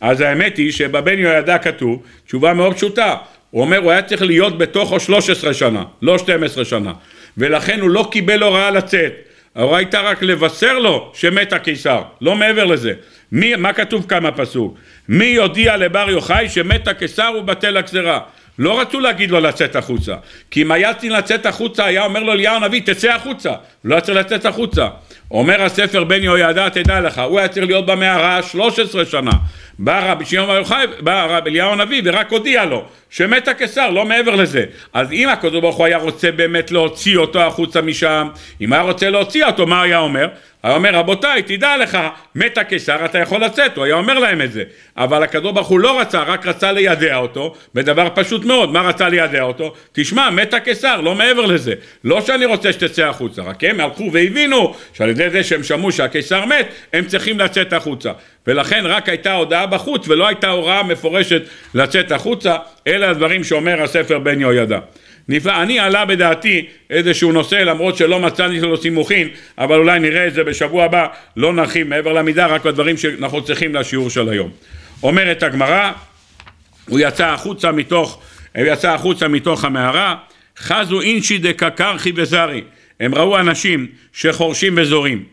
אז האמת היא שבבן יהוידע כתוב תשובה מאוד פשוטה, הוא אומר הוא היה צריך להיות בתוכו 13 שנה, לא 12 שנה, ולכן הוא לא קיבל הוראה לצאת, ההוראה הייתה רק לבשר לו שמת הקיסר, לא מעבר לזה. מי, מה כתוב כאן הפסוק? מי יודיע לבר יוחאי שמת הקיסר ובטל הגזרה? לא רצו להגיד לו לצאת החוצה, כי אם היה צריך לצאת החוצה היה אומר לו אליהו הנביא תצא החוצה, לא היה צריך לצאת החוצה. אומר הספר בן יהוידע תדע לך, הוא היה צריך להיות במערה 13 שנה, בא רבי שמעון בר יוחאי, בא רבי אליהו הנביא ורק הודיע לו שמת הקיסר, לא מעבר לזה. אז אם הקדוש ברוך הוא היה רוצה באמת להוציא אותו החוצה משם, אם היה רוצה להוציא אותו, מה היה אומר? היה אומר, רבותיי, תדע לך, מת הקיסר, אתה יכול לצאת, הוא היה אומר להם את זה. אבל הקדוש ברוך הוא לא רצה, רק רצה לידע אותו, בדבר פשוט מאוד, מה רצה לידע אותו? תשמע, מת הקיסר, לא מעבר לזה. לא שאני רוצה שתצא החוצה, רק הם הלכו והבינו שעל ידי זה שהם שמעו שהקיסר מת, הם צריכים לצאת החוצה. ולכן רק הייתה הודעה בחוץ ולא הייתה הוראה מפורשת לצאת החוצה, אלה הדברים שאומר הספר בן יהוידע. נפלא, אני עלה בדעתי איזשהו נושא למרות שלא מצאתי לו סימוכין, אבל אולי נראה את זה בשבוע הבא, לא נרחיב מעבר למידה, רק בדברים שאנחנו צריכים לשיעור של היום. אומרת הגמרא, הוא יצא החוצה מתוך, הוא יצא החוצה מתוך המערה, חזו אינשי דקקרחי וזרי, הם ראו אנשים שחורשים וזורים.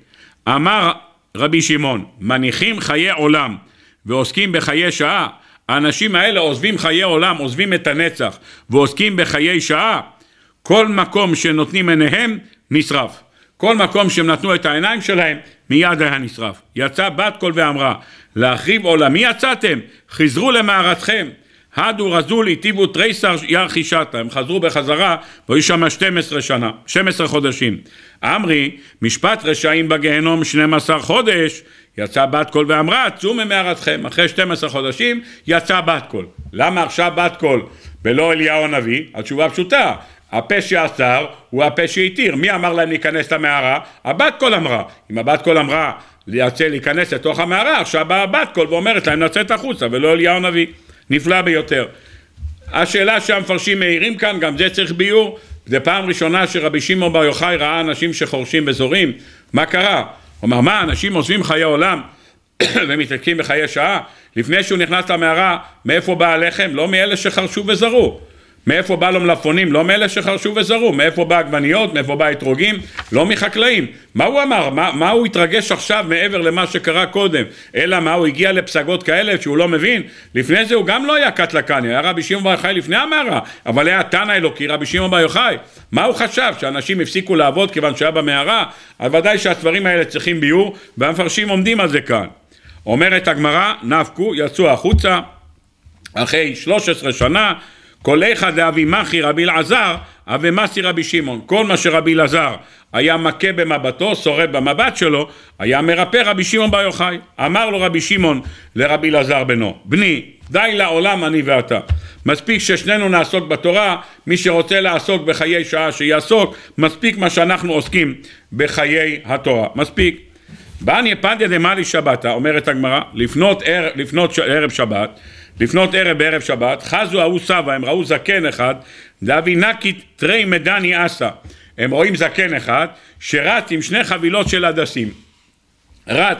אמר רבי שמעון, מניחים חיי עולם ועוסקים בחיי שעה, האנשים האלה עוזבים חיי עולם, עוזבים את הנצח ועוסקים בחיי שעה, כל מקום שנותנים עיניהם נשרף. כל מקום שהם נתנו את העיניים שלהם, מיד היה נשרף. יצאה בת קול ואמרה, להחריב עולמי יצאתם? חזרו למערתכם. הדו רזולי טיבו תריסר ירחי שטה, הם חזרו בחזרה והיו שם 12 שנה, 12 חודשים. אמרי, משפט רשעים בגיהנום 12 חודש, יצא בת קול ואמרה, צאו ממערתכם, אחרי 12 חודשים יצא בת קול. למה עכשיו בת קול ולא אליהו הנביא? התשובה פשוטה, הפה שאסר הוא הפה שהתיר. מי אמר להם להיכנס למערה? הבת קול אמרה. אם הבת קול אמרה, לייצא להיכנס לתוך המערה, עכשיו באה הבת קול ואומרת להם לצאת החוצה ולא אליהו הנביא. נפלא ביותר. השאלה שהמפרשים מעירים כאן, גם זה צריך ביור, זה פעם ראשונה שרבי שמעון בר יוחאי ראה אנשים שחורשים וזורים, מה קרה? הוא אמר, מה, אנשים עוזבים חיי עולם ומתעסקים בחיי שעה? לפני שהוא נכנס למערה, מאיפה בא הלחם? לא מאלה שחרשו וזרו. מאיפה בא לו מלפונים? לא מאלה שחרשו וזרו. מאיפה בא עגבניות, מאיפה בא אתרוגים? לא מחקלאים. מה הוא אמר? מה, מה הוא התרגש עכשיו מעבר למה שקרה קודם? אלא מה, הוא הגיע לפסגות כאלה שהוא לא מבין? לפני זה הוא גם לא היה קטלה קניה, היה רבי שמעון בר יוחאי לפני המערה, אבל היה תנא אלוקי רבי שמעון בר יוחאי. מה הוא חשב? שאנשים הפסיקו לעבוד כיוון שהיה במערה? אז ודאי שהדברים האלה צריכים ביור, והמפרשים עומדים על זה כאן. אומרת הגמרא, נפקו, יצאו החוצה אחרי 13 שנה כל איכא דאבי מחי רבי אלעזר, אבי מסי רבי שמעון. כל מה שרבי אלעזר היה מכה במבטו, שורד במבט שלו, היה מרפא רבי שמעון בר יוחאי. אמר לו רבי שמעון לרבי אלעזר בנו, בני, די לעולם אני ואתה. מספיק ששנינו נעסוק בתורה, מי שרוצה לעסוק בחיי שעה שיעסוק, מספיק מה שאנחנו עוסקים בחיי התורה. מספיק. באניה פנדיה דמאלי שבתה, אומרת הגמרא, לפנות, ער, לפנות ש... ערב שבת לפנות ערב בערב שבת, חזו ההוא סבא, הם ראו זקן אחד, דאבי נקי תרי מדני אסה. הם רואים זקן אחד, שרץ עם שני חבילות של הדסים. רץ,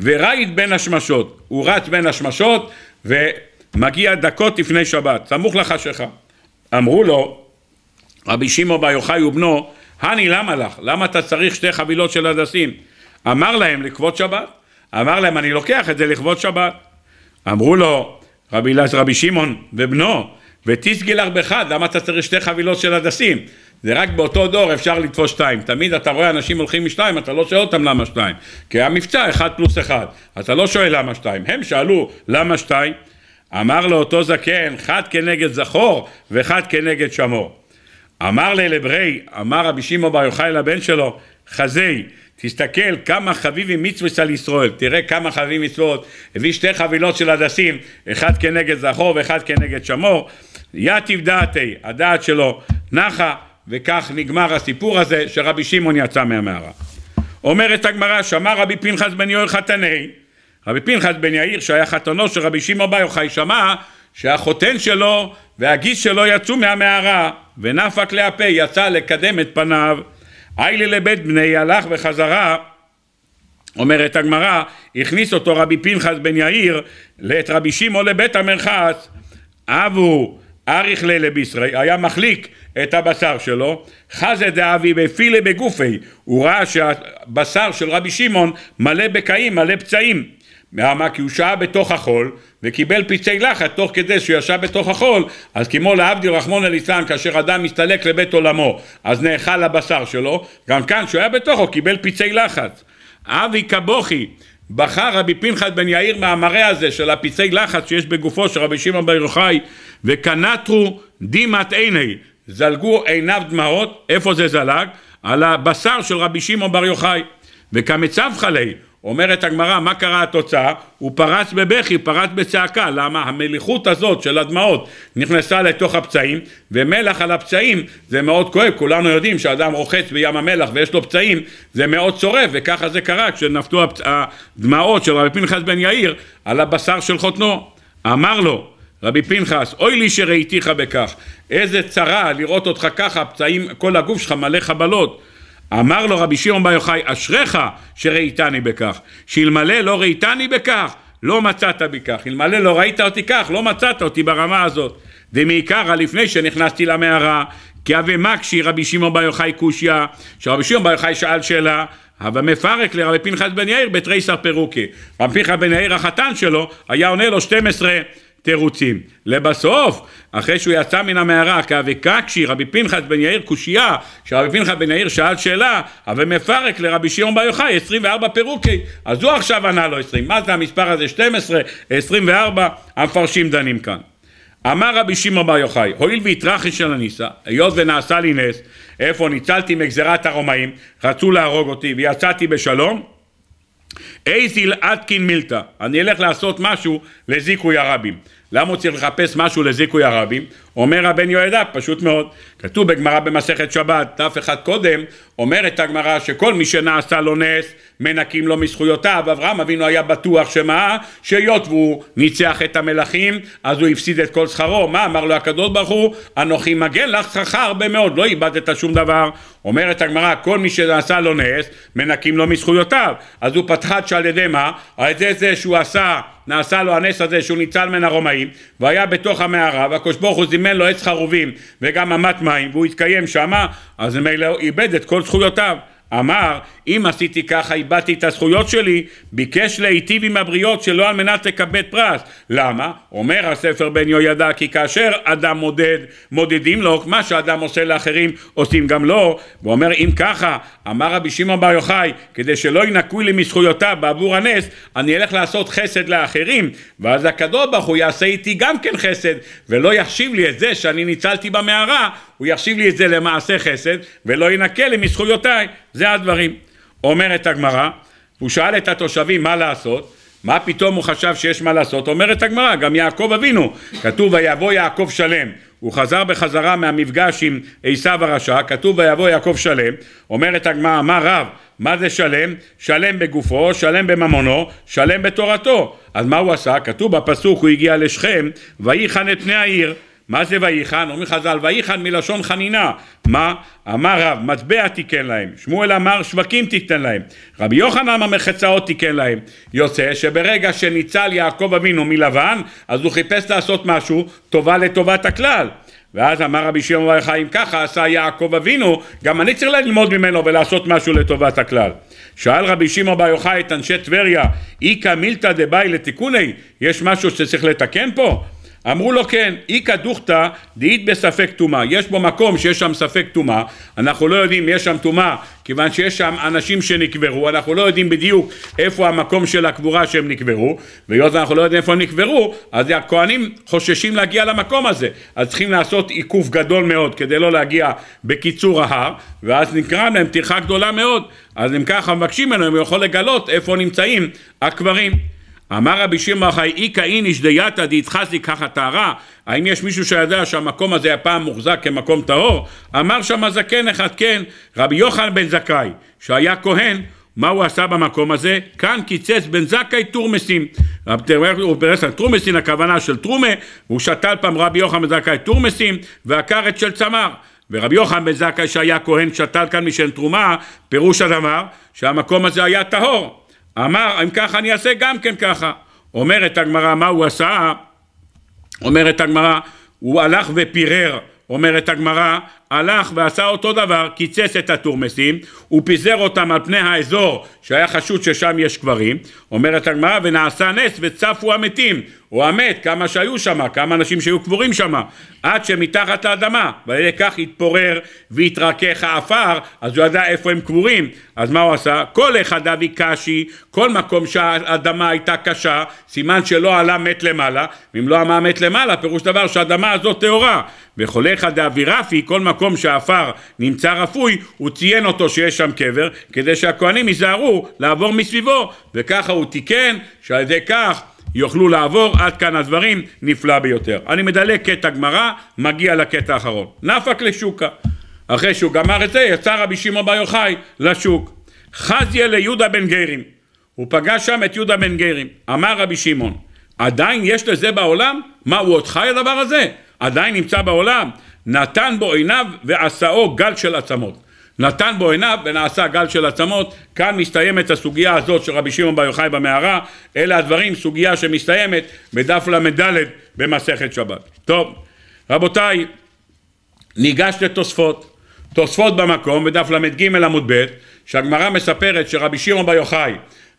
ורייד בין השמשות. הוא רץ בין השמשות, ומגיע דקות לפני שבת, סמוך לחשיכה. אמרו לו, רבי שמעון בר יוחאי ובנו, הני למה לך? למה אתה צריך שתי חבילות של הדסים? אמר להם לכבוד שבת. אמר להם, אני לוקח את זה לכבוד שבת. אמרו לו, רבי אלעזר, רבי שמעון ובנו, ותסגיל ארבעך, למה אתה צריך שתי חבילות של הדסים? זה רק באותו דור אפשר לתפוס שתיים. תמיד אתה רואה אנשים הולכים משתיים, אתה לא שואל אותם למה שתיים. כי המבצע אחד פלוס אחד. אתה לא שואל למה שתיים. הם שאלו למה שתיים. אמר לאותו זקן, חד כנגד זכור וחד כנגד שמור. אמר ללברי, אמר רבי שמעון בר יוחאי לבן שלו, חזי, תסתכל כמה חביבים מצווה על ישראל, תראה כמה חביבים מצוות, הביא שתי חבילות של הדסים, אחד כנגד זכור ואחד כנגד שמור, יתיב דעתי, הדעת שלו נחה, וכך נגמר הסיפור הזה שרבי שמעון יצא מהמערה. אומרת הגמרא, שמע רבי פנחס בן יאיר חתני, רבי פנחס בן יאיר שהיה חתנו של רבי שמעון בר יוחאי, שמע שהחותן שלו והגיס שלו יצאו מהמערה, ונפק להפה, יצא לקדם את פניו היילי לבית בני הלך וחזרה אומרת הגמרא, הכניס אותו רבי פנחס בן יאיר לאת רבי שמעון לבית המרחץ, אבו אריך לילה בישראל, היה מחליק את הבשר שלו, חזה דאבי בפילה בגופי, הוא ראה שהבשר של רבי שמעון מלא בקעים, מלא פצעים, מה כי הוא שהה בתוך החול וקיבל פצעי לחץ תוך כדי שהוא ישב בתוך החול, אז כמו להבדיל רחמון ליצלן, כאשר אדם מסתלק לבית עולמו, אז נאכל הבשר שלו, גם כאן שהוא היה בתוכו קיבל פצעי לחץ. אבי קבוכי בחר רבי פנחס בן יאיר מהמראה הזה של הפצעי לחץ שיש בגופו של רבי שמעון בר יוחאי וקנטרו דימת עיני זלגו עיניו דמעות, איפה זה זלג? על הבשר של רבי שמעון בר יוחאי וכמצב חלי אומרת הגמרא, מה קרה התוצאה? הוא פרץ בבכי, פרץ בצעקה, למה? המליחות הזאת של הדמעות נכנסה לתוך הפצעים, ומלח על הפצעים זה מאוד כואב, כולנו יודעים שאדם רוחץ בים המלח ויש לו פצעים, זה מאוד צורף, וככה זה קרה הפצ... הדמעות של רבי פנחס בן יאיר על הבשר של חותנו. אמר לו, רבי פנחס, אוי לי שראיתיך בכך, איזה צרה לראות אותך ככה, פצעים, כל הגוף שלך מלא חבלות. אמר לו רבי שמעון בר יוחאי, אשריך שראיתני בכך, שאלמלא לא ראיתני בכך, לא מצאת בי כך, אלמלא לא ראית אותי כך, לא מצאת אותי ברמה הזאת. דמעיקרא לפני שנכנסתי למערה, כי אבי מקשי רבי שמעון בר יוחאי קושיא, שרבי שמעון בר יוחאי שאל שאלה, אבי מפרק לרבי פנחס בן יאיר בתריסר פירוקי. רבי פנחס בן יאיר החתן שלו היה עונה לו 12 תירוצים. לבסוף, אחרי שהוא יצא מן המערה, כאבקקשי, רבי פנחס בן יאיר קושייה, שרבי פנחס בן יאיר שאל שאלה, הווה מפרק לרבי שמעון בר יוחאי 24 פירוקי, אז הוא עכשיו ענה לו 20. מה זה המספר הזה 12, 24, המפרשים דנים כאן. אמר רבי שמעון בר יוחאי, הואיל והתרחש על הניסה, היות ונעשה לי נס, איפה ניצלתי מגזירת הרומאים, רצו להרוג אותי ויצאתי בשלום, אייזיל אטקין מילתא, אני אלך לעשות משהו לזיכוי הרבים. למה הוא צריך לחפש משהו לזיכוי הרבים? אומר הבן יהוידע, פשוט מאוד. כתוב בגמרא במסכת שבת, דף אחד קודם, אומרת הגמרא שכל מי שנעשה לו נס, מנקים לו מזכויותיו. אברהם אבינו היה בטוח שמה? שהיות והוא ניצח את המלכים, אז הוא הפסיד את כל שכרו. מה אמר לו הקדוש ברוך הוא? אנוכי מגן לך שכר הרבה מאוד, לא איבדת שום דבר. אומרת הגמרא, כל מי שנעשה לו נס, מנקים לו מזכויותיו. אז הוא פתחת שעל ידי מה? על ידי זה שהוא עשה, נעשה לו הנס הזה שהוא ניצל מן הרומאים, והיה בתוך המערה, והקדוש ברוך הוא זימן אין לו עץ חרובים וגם אמת מים והוא התקיים שמה, אז ממילא איבד את כל זכויותיו. אמר, אם עשיתי ככה איבדתי את הזכויות שלי, ביקש להיטיב עם הבריות שלא על מנת לקבל פרס. למה? אומר הספר בן יהוידע, כי כאשר אדם מודד, מודדים לו, מה שאדם עושה לאחרים עושים גם לו, ואומר אם ככה, אמר רבי שמעון בר יוחאי, כדי שלא ינקו לי מזכויותיו בעבור הנס, אני אלך לעשות חסד לאחרים, ואז הקדוש ברוך הוא יעשה איתי גם כן חסד, ולא יחשיב לי את זה שאני ניצלתי במערה הוא יחשיב לי את זה למעשה חסד, ולא ינקה לי מזכויותיי. זה הדברים. אומרת הגמרא, הוא שאל את התושבים מה לעשות, מה פתאום הוא חשב שיש מה לעשות? אומרת הגמרא, גם יעקב אבינו, כתוב ויבוא יעקב שלם. הוא חזר בחזרה מהמפגש עם עשיו הרשע, כתוב ויבוא יעקב שלם, אומרת הגמרא, מה רב, מה זה שלם? שלם בגופו, שלם בממונו, שלם בתורתו. אז מה הוא עשה? כתוב בפסוק, הוא הגיע לשכם, ויחן את פני העיר. מה זה ויחן? אומרים חז"ל, ויחן מלשון חנינה. מה? אמר רב, מטבע תיקן להם. שמואל אמר, שווקים תיתן להם. רבי יוחנן אמר, מחצאות תיקן להם. יוצא שברגע שניצל יעקב אבינו מלבן, אז הוא חיפש לעשות משהו טובה לטובת הכלל. ואז אמר רבי שמעון בר יוחאי, אם ככה עשה יעקב אבינו, גם אני צריך ללמוד ממנו ולעשות משהו לטובת הכלל. שאל רבי שמעון בר יוחאי את אנשי טבריה, איכא מילתא דבאי לתיקוני, יש משהו שצריך לתקן פה? אמרו לו כן, איכא דוכתא דאית בספק טומאה, יש פה מקום שיש שם ספק טומאה, אנחנו לא יודעים אם יש שם טומאה, כיוון שיש שם אנשים שנקברו, אנחנו לא יודעים בדיוק איפה המקום של הקבורה שהם נקברו, והיות שאנחנו לא יודעים איפה הם נקברו, אז הכוהנים חוששים להגיע למקום הזה, אז צריכים לעשות עיקוף גדול מאוד כדי לא להגיע בקיצור ההר, ואז נקרא להם טרחה גדולה מאוד, אז אם ככה מבקשים ממנו, הם הוא יכול לגלות איפה נמצאים הקברים. אמר רבי שמעון חי איכא איניש דייתא דאיתחזיק ככה טהרה האם יש מישהו שיודע שהמקום הזה הפעם מוחזק כמקום טהור? אמר שם זקן אחד כן רבי יוחנן בן זכאי שהיה כהן מה הוא עשה במקום הזה? כאן קיצץ בן זכאי תורמסים. הוא פרס על תורמסין, הכוונה של תרומה, הוא שתל פעם רבי יוחנן בן זכאי תורמסים, ועקר את של צמר. ורבי יוחנן בן זכאי שהיה כהן שתל כאן משן תרומה, פירוש הדבר שהמקום הזה היה טהור. אמר, אם ככה אני אעשה גם כן ככה. אומרת הגמרא, מה הוא עשה? אומרת הגמרא, הוא הלך ופירר. אומרת הגמרא, הלך ועשה אותו דבר, קיצץ את התורמסים, הוא פיזר אותם על פני האזור שהיה חשוד ששם יש קברים, אומרת הגמרא, ונעשה נס וצפו המתים, או המת, כמה שהיו שם, כמה אנשים שהיו קבורים שם, עד שמתחת לאדמה, ועל ידי כך התפורר והתרכך האפר, אז הוא ידע איפה הם קבורים, אז מה הוא עשה? כל אחד אבי קשי, כל מקום שהאדמה הייתה קשה, סימן שלא עלה מת למעלה, ואם לא עמה מת למעלה, פירוש דבר שהאדמה הזאת טהורה, וכל אחד אבי רפי, כל מקום שהאפר נמצא רפוי, הוא ציין אותו שיש שם קבר, כדי שהכוהנים ייזהרו לעבור מסביבו, וככה הוא תיקן, שעל ידי כך יוכלו לעבור, עד כאן הדברים, נפלא ביותר. אני מדלג קטע גמרא, מגיע לקטע האחרון. נפק לשוקה. אחרי שהוא גמר את זה, יצא רבי שמעון בר יוחאי לשוק. חזיה ליהודה בן גרים. הוא פגש שם את יהודה בן גרים. אמר רבי שמעון, עדיין יש לזה בעולם? מה, הוא עוד חי הדבר הזה? עדיין נמצא בעולם? נתן בו עיניו ועשאו גל של עצמות. נתן בו עיניו ונעשה גל של עצמות. כאן מסתיימת הסוגיה הזאת של רבי שמעון בר יוחאי במערה. אלה הדברים, סוגיה שמסתיימת בדף ל"ד במסכת שבת. טוב, רבותיי, ניגש לתוספות. תוספות במקום, בדף ל"ג עמוד ב', שהגמרא מספרת שרבי שמעון בר יוחאי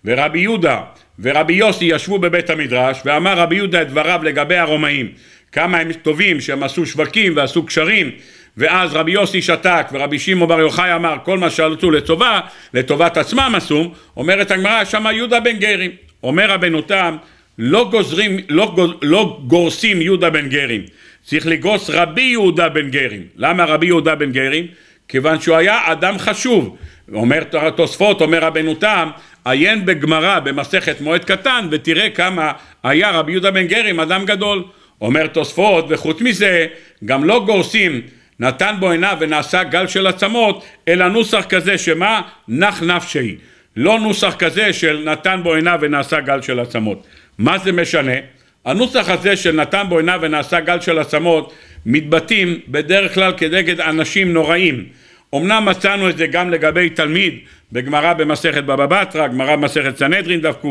ורבי יהודה ורבי יוסי ישבו בבית המדרש ואמר רבי יהודה את דבריו לגבי הרומאים כמה הם טובים שהם עשו שווקים ועשו קשרים ואז רבי יוסי שתק ורבי שמעון בר יוחאי אמר כל מה שעשו לטובה, לטובת עצמם עשו, אומרת הגמרא שמה יהודה בן גרים. אומר רבנו תם לא גוזרים, לא, גוז, לא גורסים יהודה בן גרים, צריך לגרוס רבי יהודה בן גרים. למה רבי יהודה בן גרים? כיוון שהוא היה אדם חשוב. אומר התוספות, אומר רבנו תם, עיין בגמרא במסכת מועד קטן ותראה כמה היה רבי יהודה בן גרים אדם גדול. אומר תוספות, וחוץ מזה, גם לא גורסים נתן בו עיניו ונעשה גל של עצמות, אלא נוסח כזה שמה? נח נפשי. לא נוסח כזה של נתן בו עיניו ונעשה גל של עצמות. מה זה משנה? הנוסח הזה של נתן בו עיניו ונעשה גל של עצמות מתבטאים בדרך כלל כנגד אנשים נוראים. אמנם מצאנו את זה גם לגבי תלמיד בגמרא במסכת בבא בתרא, גמרא במסכת סנהדרין דף ק,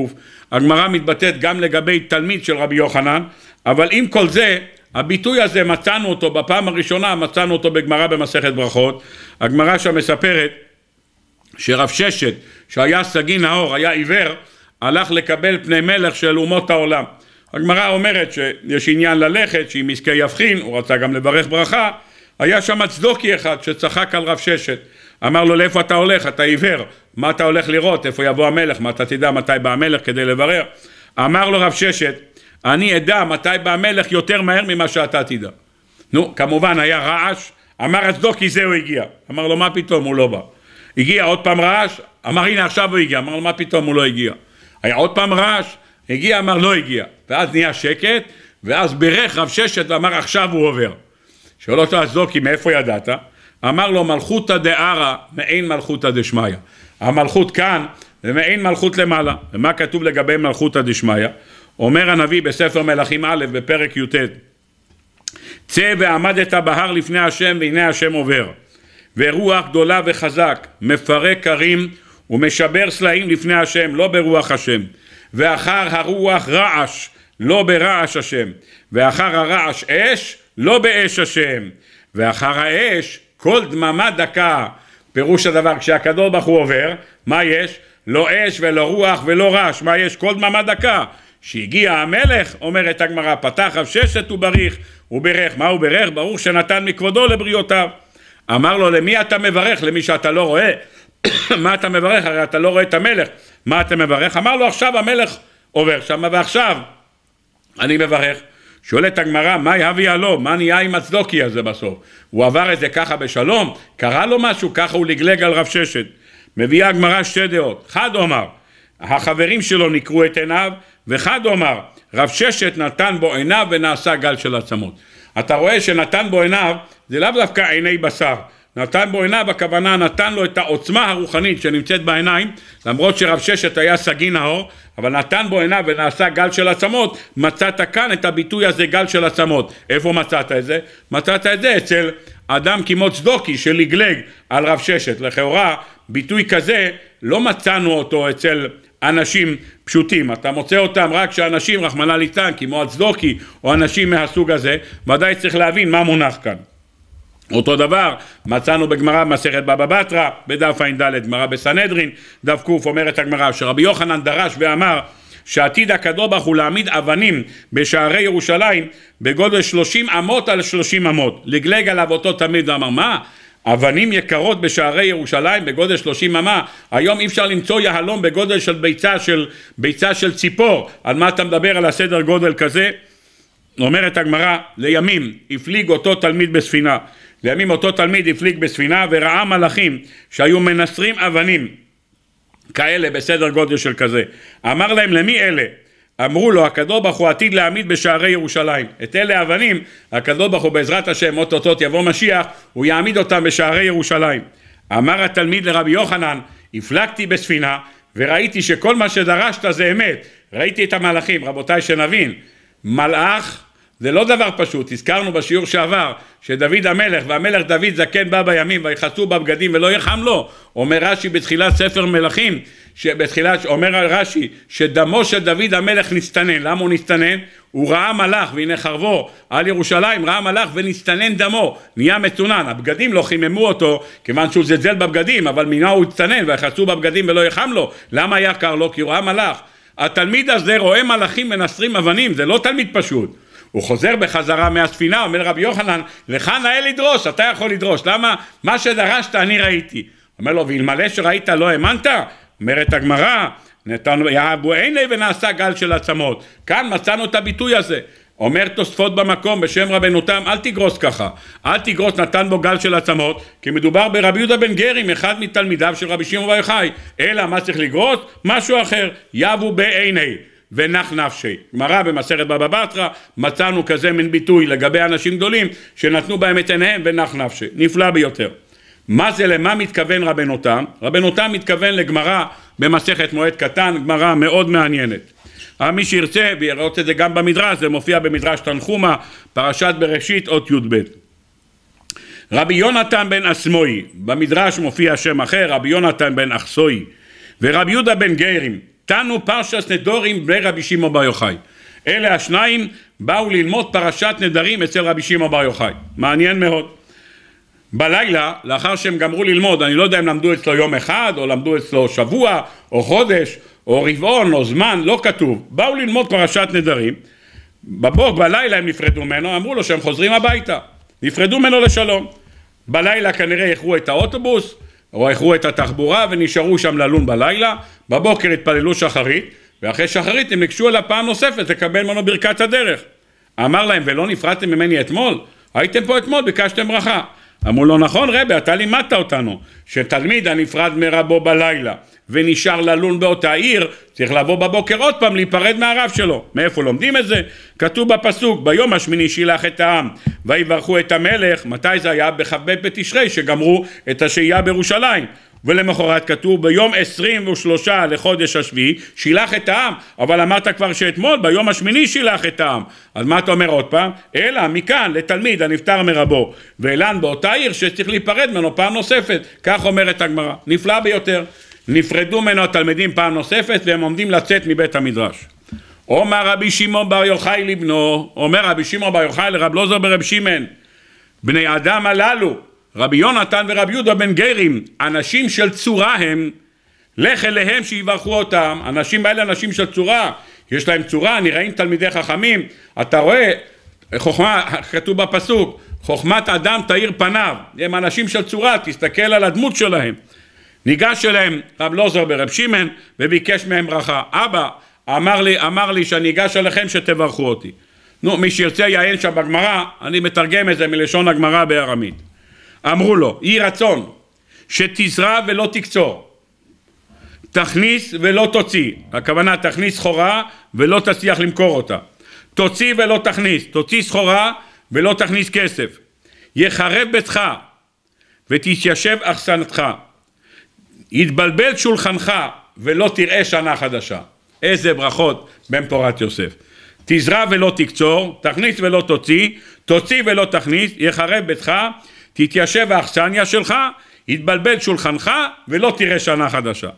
הגמרא מתבטאת גם לגבי תלמיד של רבי יוחנן, אבל עם כל זה הביטוי הזה מצאנו אותו בפעם הראשונה, מצאנו אותו בגמרא במסכת ברכות. הגמרא שם מספרת שרב ששת, שהיה סגי נאור, היה עיוור, הלך לקבל פני מלך של אומות העולם. הגמרא אומרת שיש עניין ללכת, שאם יזכה יבחין, הוא רצה גם לברך ברכה, היה שם צדוקי אחד שצחק על רב ששת. אמר לו, לאיפה אתה הולך? אתה עיוור. מה אתה הולך לראות? איפה יבוא המלך? מה אתה תדע מתי בא המלך כדי לברר? אמר לו רב ששת, אני אדע מתי בא המלך יותר מהר ממה שאתה תדע. נו, כמובן היה רעש, אמר הצדוקי לא, זהו הגיע. אמר לו מה פתאום הוא לא בא. הגיע עוד פעם רעש, אמר הנה עכשיו הוא הגיע, אמר לו מה פתאום הוא לא הגיע. היה עוד פעם רעש, הגיע אמר לא הגיע. ואז נהיה שקט, ואז בירך רב ששת ואמר עכשיו הוא עובר. שואל אותו לא, כי מאיפה ידעת? אמר לו מלכותא דערא מעין מלכותא דשמיא. המלכות כאן ומעין מלכות למעלה. ומה כתוב לגבי מלכותא דשמיא? אומר הנביא בספר מלכים א' בפרק י"ט: צא ועמדת בהר לפני השם והנה השם עובר ורוח גדולה וחזק מפרק קרים ומשבר סלעים לפני השם לא ברוח השם ואחר הרוח רעש לא ברעש השם ואחר הרעש אש לא באש השם ואחר האש כל דממה דקה פירוש הדבר כשהקדוש ברוך הוא עובר מה יש? לא אש ולא רוח ולא רעש מה יש? כל דממה דקה שהגיע המלך, אומרת הגמרא, פתח רב ששת ובריך, וברך, מה הוא ברך? ברוך שנתן מכבודו לבריאותיו. אמר לו, למי אתה מברך? למי שאתה לא רואה. מה אתה מברך? הרי אתה לא רואה את המלך. מה אתה מברך? אמר לו, עכשיו המלך עובר שם, ועכשיו אני מברך. שואלת הגמרא, מה יביא הלא? מה נהיה עם הצדוקי הזה בסוף? הוא עבר את זה ככה בשלום? קרה לו משהו? ככה הוא לגלג על רב ששת. מביאה הגמרא שתי דעות. חד אומר, החברים שלו ניקרו את עיניו, ואחד אומר, רב ששת נתן בו עיניו ונעשה גל של עצמות. אתה רואה שנתן בו עיניו זה לאו דווקא עיני בשר, נתן בו עיניו הכוונה נתן לו את העוצמה הרוחנית שנמצאת בעיניים, למרות שרב ששת היה סגי נהור, אבל נתן בו עיניו ונעשה גל של עצמות, מצאת כאן את הביטוי הזה גל של עצמות. איפה מצאת את זה? מצאת את זה אצל אדם כמו צדוקי שלגלג על רב ששת. לכאורה ביטוי כזה לא מצאנו אותו אצל אנשים פשוטים, אתה מוצא אותם רק כשאנשים, רחמנא ליצלן, כמו הצדוקי או אנשים מהסוג הזה, ודאי צריך להבין מה מונח כאן. אותו דבר מצאנו בגמרא במסכת בבא בתרא, בדף ע"ד, גמרא בסנהדרין, דף ק אומרת הגמרא שרבי יוחנן דרש ואמר שעתיד הקדוש ברוך הוא להעמיד אבנים בשערי ירושלים בגודל שלושים אמות על שלושים אמות. לגלג עליו אותו תמיד ואמר מה? אבנים יקרות בשערי ירושלים בגודל שלושים אמה, היום אי אפשר למצוא יהלום בגודל של ביצה של, ביצה של ציפור, על מה אתה מדבר על הסדר גודל כזה? אומרת הגמרא, לימים הפליג אותו תלמיד בספינה, לימים אותו תלמיד הפליג בספינה וראה מלאכים שהיו מנסרים אבנים כאלה בסדר גודל של כזה, אמר להם למי אלה? אמרו לו הקדוש ברוך הוא עתיד להעמיד בשערי ירושלים את אלה האבנים הקדוש ברוך הוא בעזרת השם אוטוטוט יבוא משיח הוא יעמיד אותם בשערי ירושלים אמר התלמיד לרבי יוחנן הפלגתי בספינה וראיתי שכל מה שדרשת זה אמת ראיתי את המלאכים רבותיי שנבין מלאך זה לא דבר פשוט, הזכרנו בשיעור שעבר שדוד המלך והמלך דוד זקן בא בימים ויחסו בבגדים ולא יחם לו, אומר רש"י בתחילת ספר מלכים שבתחילת, אומר רש"י, שדמו של דוד המלך נסתנן. למה הוא נסתנן? הוא ראה מלאך, והנה חרבו על ירושלים, ראה מלאך ונסתנן דמו, נהיה מצונן. הבגדים לא חיממו אותו, כיוון שהוא זלזל בבגדים, אבל ממה הוא הצטנן? ויחסו בבגדים ולא יחם לו. למה היה קר לו? כי הוא ראה מלאך. התלמיד הזה רואה מלאכים מנסרים אבנים, זה לא תלמיד פשוט. הוא חוזר בחזרה מהספינה, אומר רבי יוחנן, לך נאה לדרוש, אתה יכול לדרוש, למה? מה שדרשת אני ראיתי. אומר לו, ואלמלא שראית לא האמנת? אומרת הגמרא, נתנו יעבו עיני ונעשה גל של עצמות. כאן מצאנו את הביטוי הזה. אומר תוספות במקום בשם רבנו תם אל תגרוס ככה אל תגרוס נתן בו גל של עצמות כי מדובר ברבי יהודה בן גרים אחד מתלמידיו של רבי שמעון ויוחאי. אלא מה צריך לגרוס? משהו אחר יעבו בעיני ונח נפשי. גמרא במסכת בבא בתרא מצאנו כזה מין ביטוי לגבי אנשים גדולים שנתנו בהם את עיניהם ונח נפשי. נפלא ביותר מה זה, למה מתכוון רבן אותם? רבן אותם מתכוון לגמרא במסכת מועד קטן, גמרא מאוד מעניינת. אה, מי שירצה, ויראות את זה גם במדרש, זה מופיע במדרש תנחומא, פרשת בראשית, אות י"ב. רבי יונתן בן אסמואי, במדרש מופיע שם אחר, רבי יונתן בן אחסואי, ורבי יהודה בן גיירים, תנו פרשס נדורים בני רבי שמעון בר יוחאי. אלה השניים באו ללמוד פרשת נדרים אצל רבי שמעון בר יוחאי. מעניין מאוד. בלילה, לאחר שהם גמרו ללמוד, אני לא יודע אם למדו אצלו יום אחד, או למדו אצלו שבוע, או חודש, או רבעון, או זמן, לא כתוב. באו ללמוד פרשת נדרים, בבוק, בלילה הם נפרדו ממנו, אמרו לו שהם חוזרים הביתה. נפרדו ממנו לשלום. בלילה כנראה איחרו את האוטובוס, או איחרו את התחבורה, ונשארו שם ללון בלילה. בבוקר התפללו שחרית, ואחרי שחרית הם ניגשו אליו פעם נוספת לקבל ממנו ברכת הדרך. אמר להם, ולא נפרדתם ממני אתמול? הייתם פה אתמול, ביקשתם ברכה. אמרו לו, נכון רבי, אתה לימדת אותנו, שתלמיד הנפרד מרבו בלילה ונשאר ללון באותה עיר, צריך לבוא בבוקר עוד פעם להיפרד מהרב שלו. מאיפה לומדים את זה? כתוב בפסוק, ביום השמיני שילח את העם, ויברכו את המלך, מתי זה היה? בכ"ב בתשרי, שגמרו את השהייה בירושלים. ולמחרת כתוב ביום עשרים ושלושה לחודש השביעי שילח את העם אבל אמרת כבר שאתמול ביום השמיני שילח את העם אז מה אתה אומר עוד פעם? אלא מכאן לתלמיד הנפטר מרבו ואילן באותה עיר שצריך להיפרד ממנו פעם נוספת כך אומרת הגמרא נפלא ביותר נפרדו ממנו התלמידים פעם נוספת והם עומדים לצאת מבית המדרש אומר רבי שמעון בר יוחאי לבנו אומר רבי שמעון בר יוחאי לרב לוזר ברב שמען בני אדם הללו רבי יונתן ורבי יהודה בן גרים, אנשים של צורה הם, לך אליהם שיברכו אותם, אנשים האלה אנשים של צורה, יש להם צורה, נראים תלמידי חכמים, אתה רואה, חוכמה, כתוב בפסוק, חוכמת אדם תאיר פניו, הם אנשים של צורה, תסתכל על הדמות שלהם. ניגש אליהם רב לוזר ברב שמען וביקש מהם ברכה. אבא, אמר לי, אמר לי שאני אגש אליכם שתברכו אותי. נו, מי שירצה יעיין שם בגמרא, אני מתרגם את זה מלשון הגמרא בארמית. אמרו לו, יהי רצון שתזרע ולא תקצור, תכניס ולא תוציא, הכוונה תכניס סחורה ולא תצליח למכור אותה, תוציא ולא תכניס, תוציא סחורה ולא תכניס כסף, יחרב ביתך ותתיישב אכסנתך, יתבלבל שולחנך ולא תראה שנה חדשה. איזה ברכות בן פורת יוסף. תזרע ולא תקצור, תכניס ולא תוציא, תוציא ולא תכניס, יחרב ביתך תתיישב האכסניה שלך, יתבלבל שולחנך ולא תראה שנה חדשה.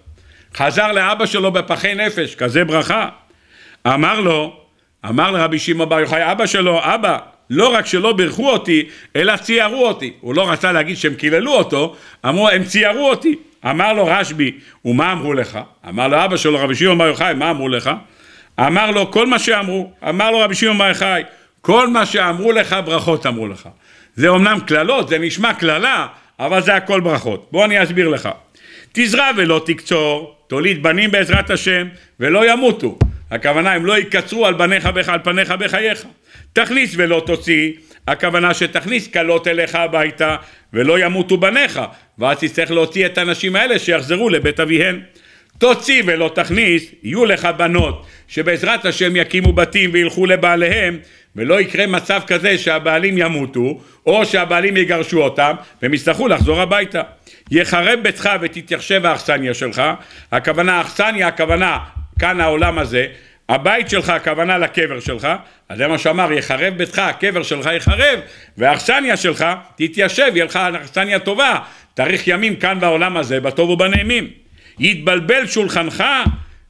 חזר לאבא שלו בפחי נפש, כזה ברכה. אמר לו, אמר לרבי שמעון בר יוחאי, אבא שלו, אבא, לא רק שלא בירכו אותי, אלא ציירו אותי. הוא לא רצה להגיד שהם קיללו אותו, אמרו, הם ציירו אותי. אמר לו רשב"י, ומה אמרו לך? אמר לו אבא שלו, רבי שמעון בר יוחאי, מה אמרו לך? אמר לו, כל מה שאמרו. אמר לו רבי שמעון בר יוחאי, כל מה שאמרו לך, ברכות אמרו לך. זה אומנם קללות, זה נשמע קללה, אבל זה הכל ברכות. בוא אני אסביר לך. תזרע ולא תקצור, תוליד בנים בעזרת השם, ולא ימותו. הכוונה, הם לא יקצרו על בניך בך, על פניך בחייך. תכניס ולא תוציא, הכוונה שתכניס כלות אליך הביתה, ולא ימותו בניך, ואז תצטרך להוציא את הנשים האלה שיחזרו לבית אביהן. תוציא ולא תכניס, יהיו לך בנות שבעזרת השם יקימו בתים וילכו לבעליהם ולא יקרה מצב כזה שהבעלים ימותו או שהבעלים יגרשו אותם והם יצטרכו לחזור הביתה. יחרב ביתך ותתייחשב האכסניה שלך, הכוונה אכסניה, הכוונה כאן העולם הזה, הבית שלך הכוונה לקבר שלך, אז זה מה שאמר יחרב ביתך, הקבר שלך יחרב והאכסניה שלך תתיישב, יהיה לך אכסניה טובה, תאריך ימים כאן בעולם הזה בטוב ובנעימים יתבלבל שולחנך,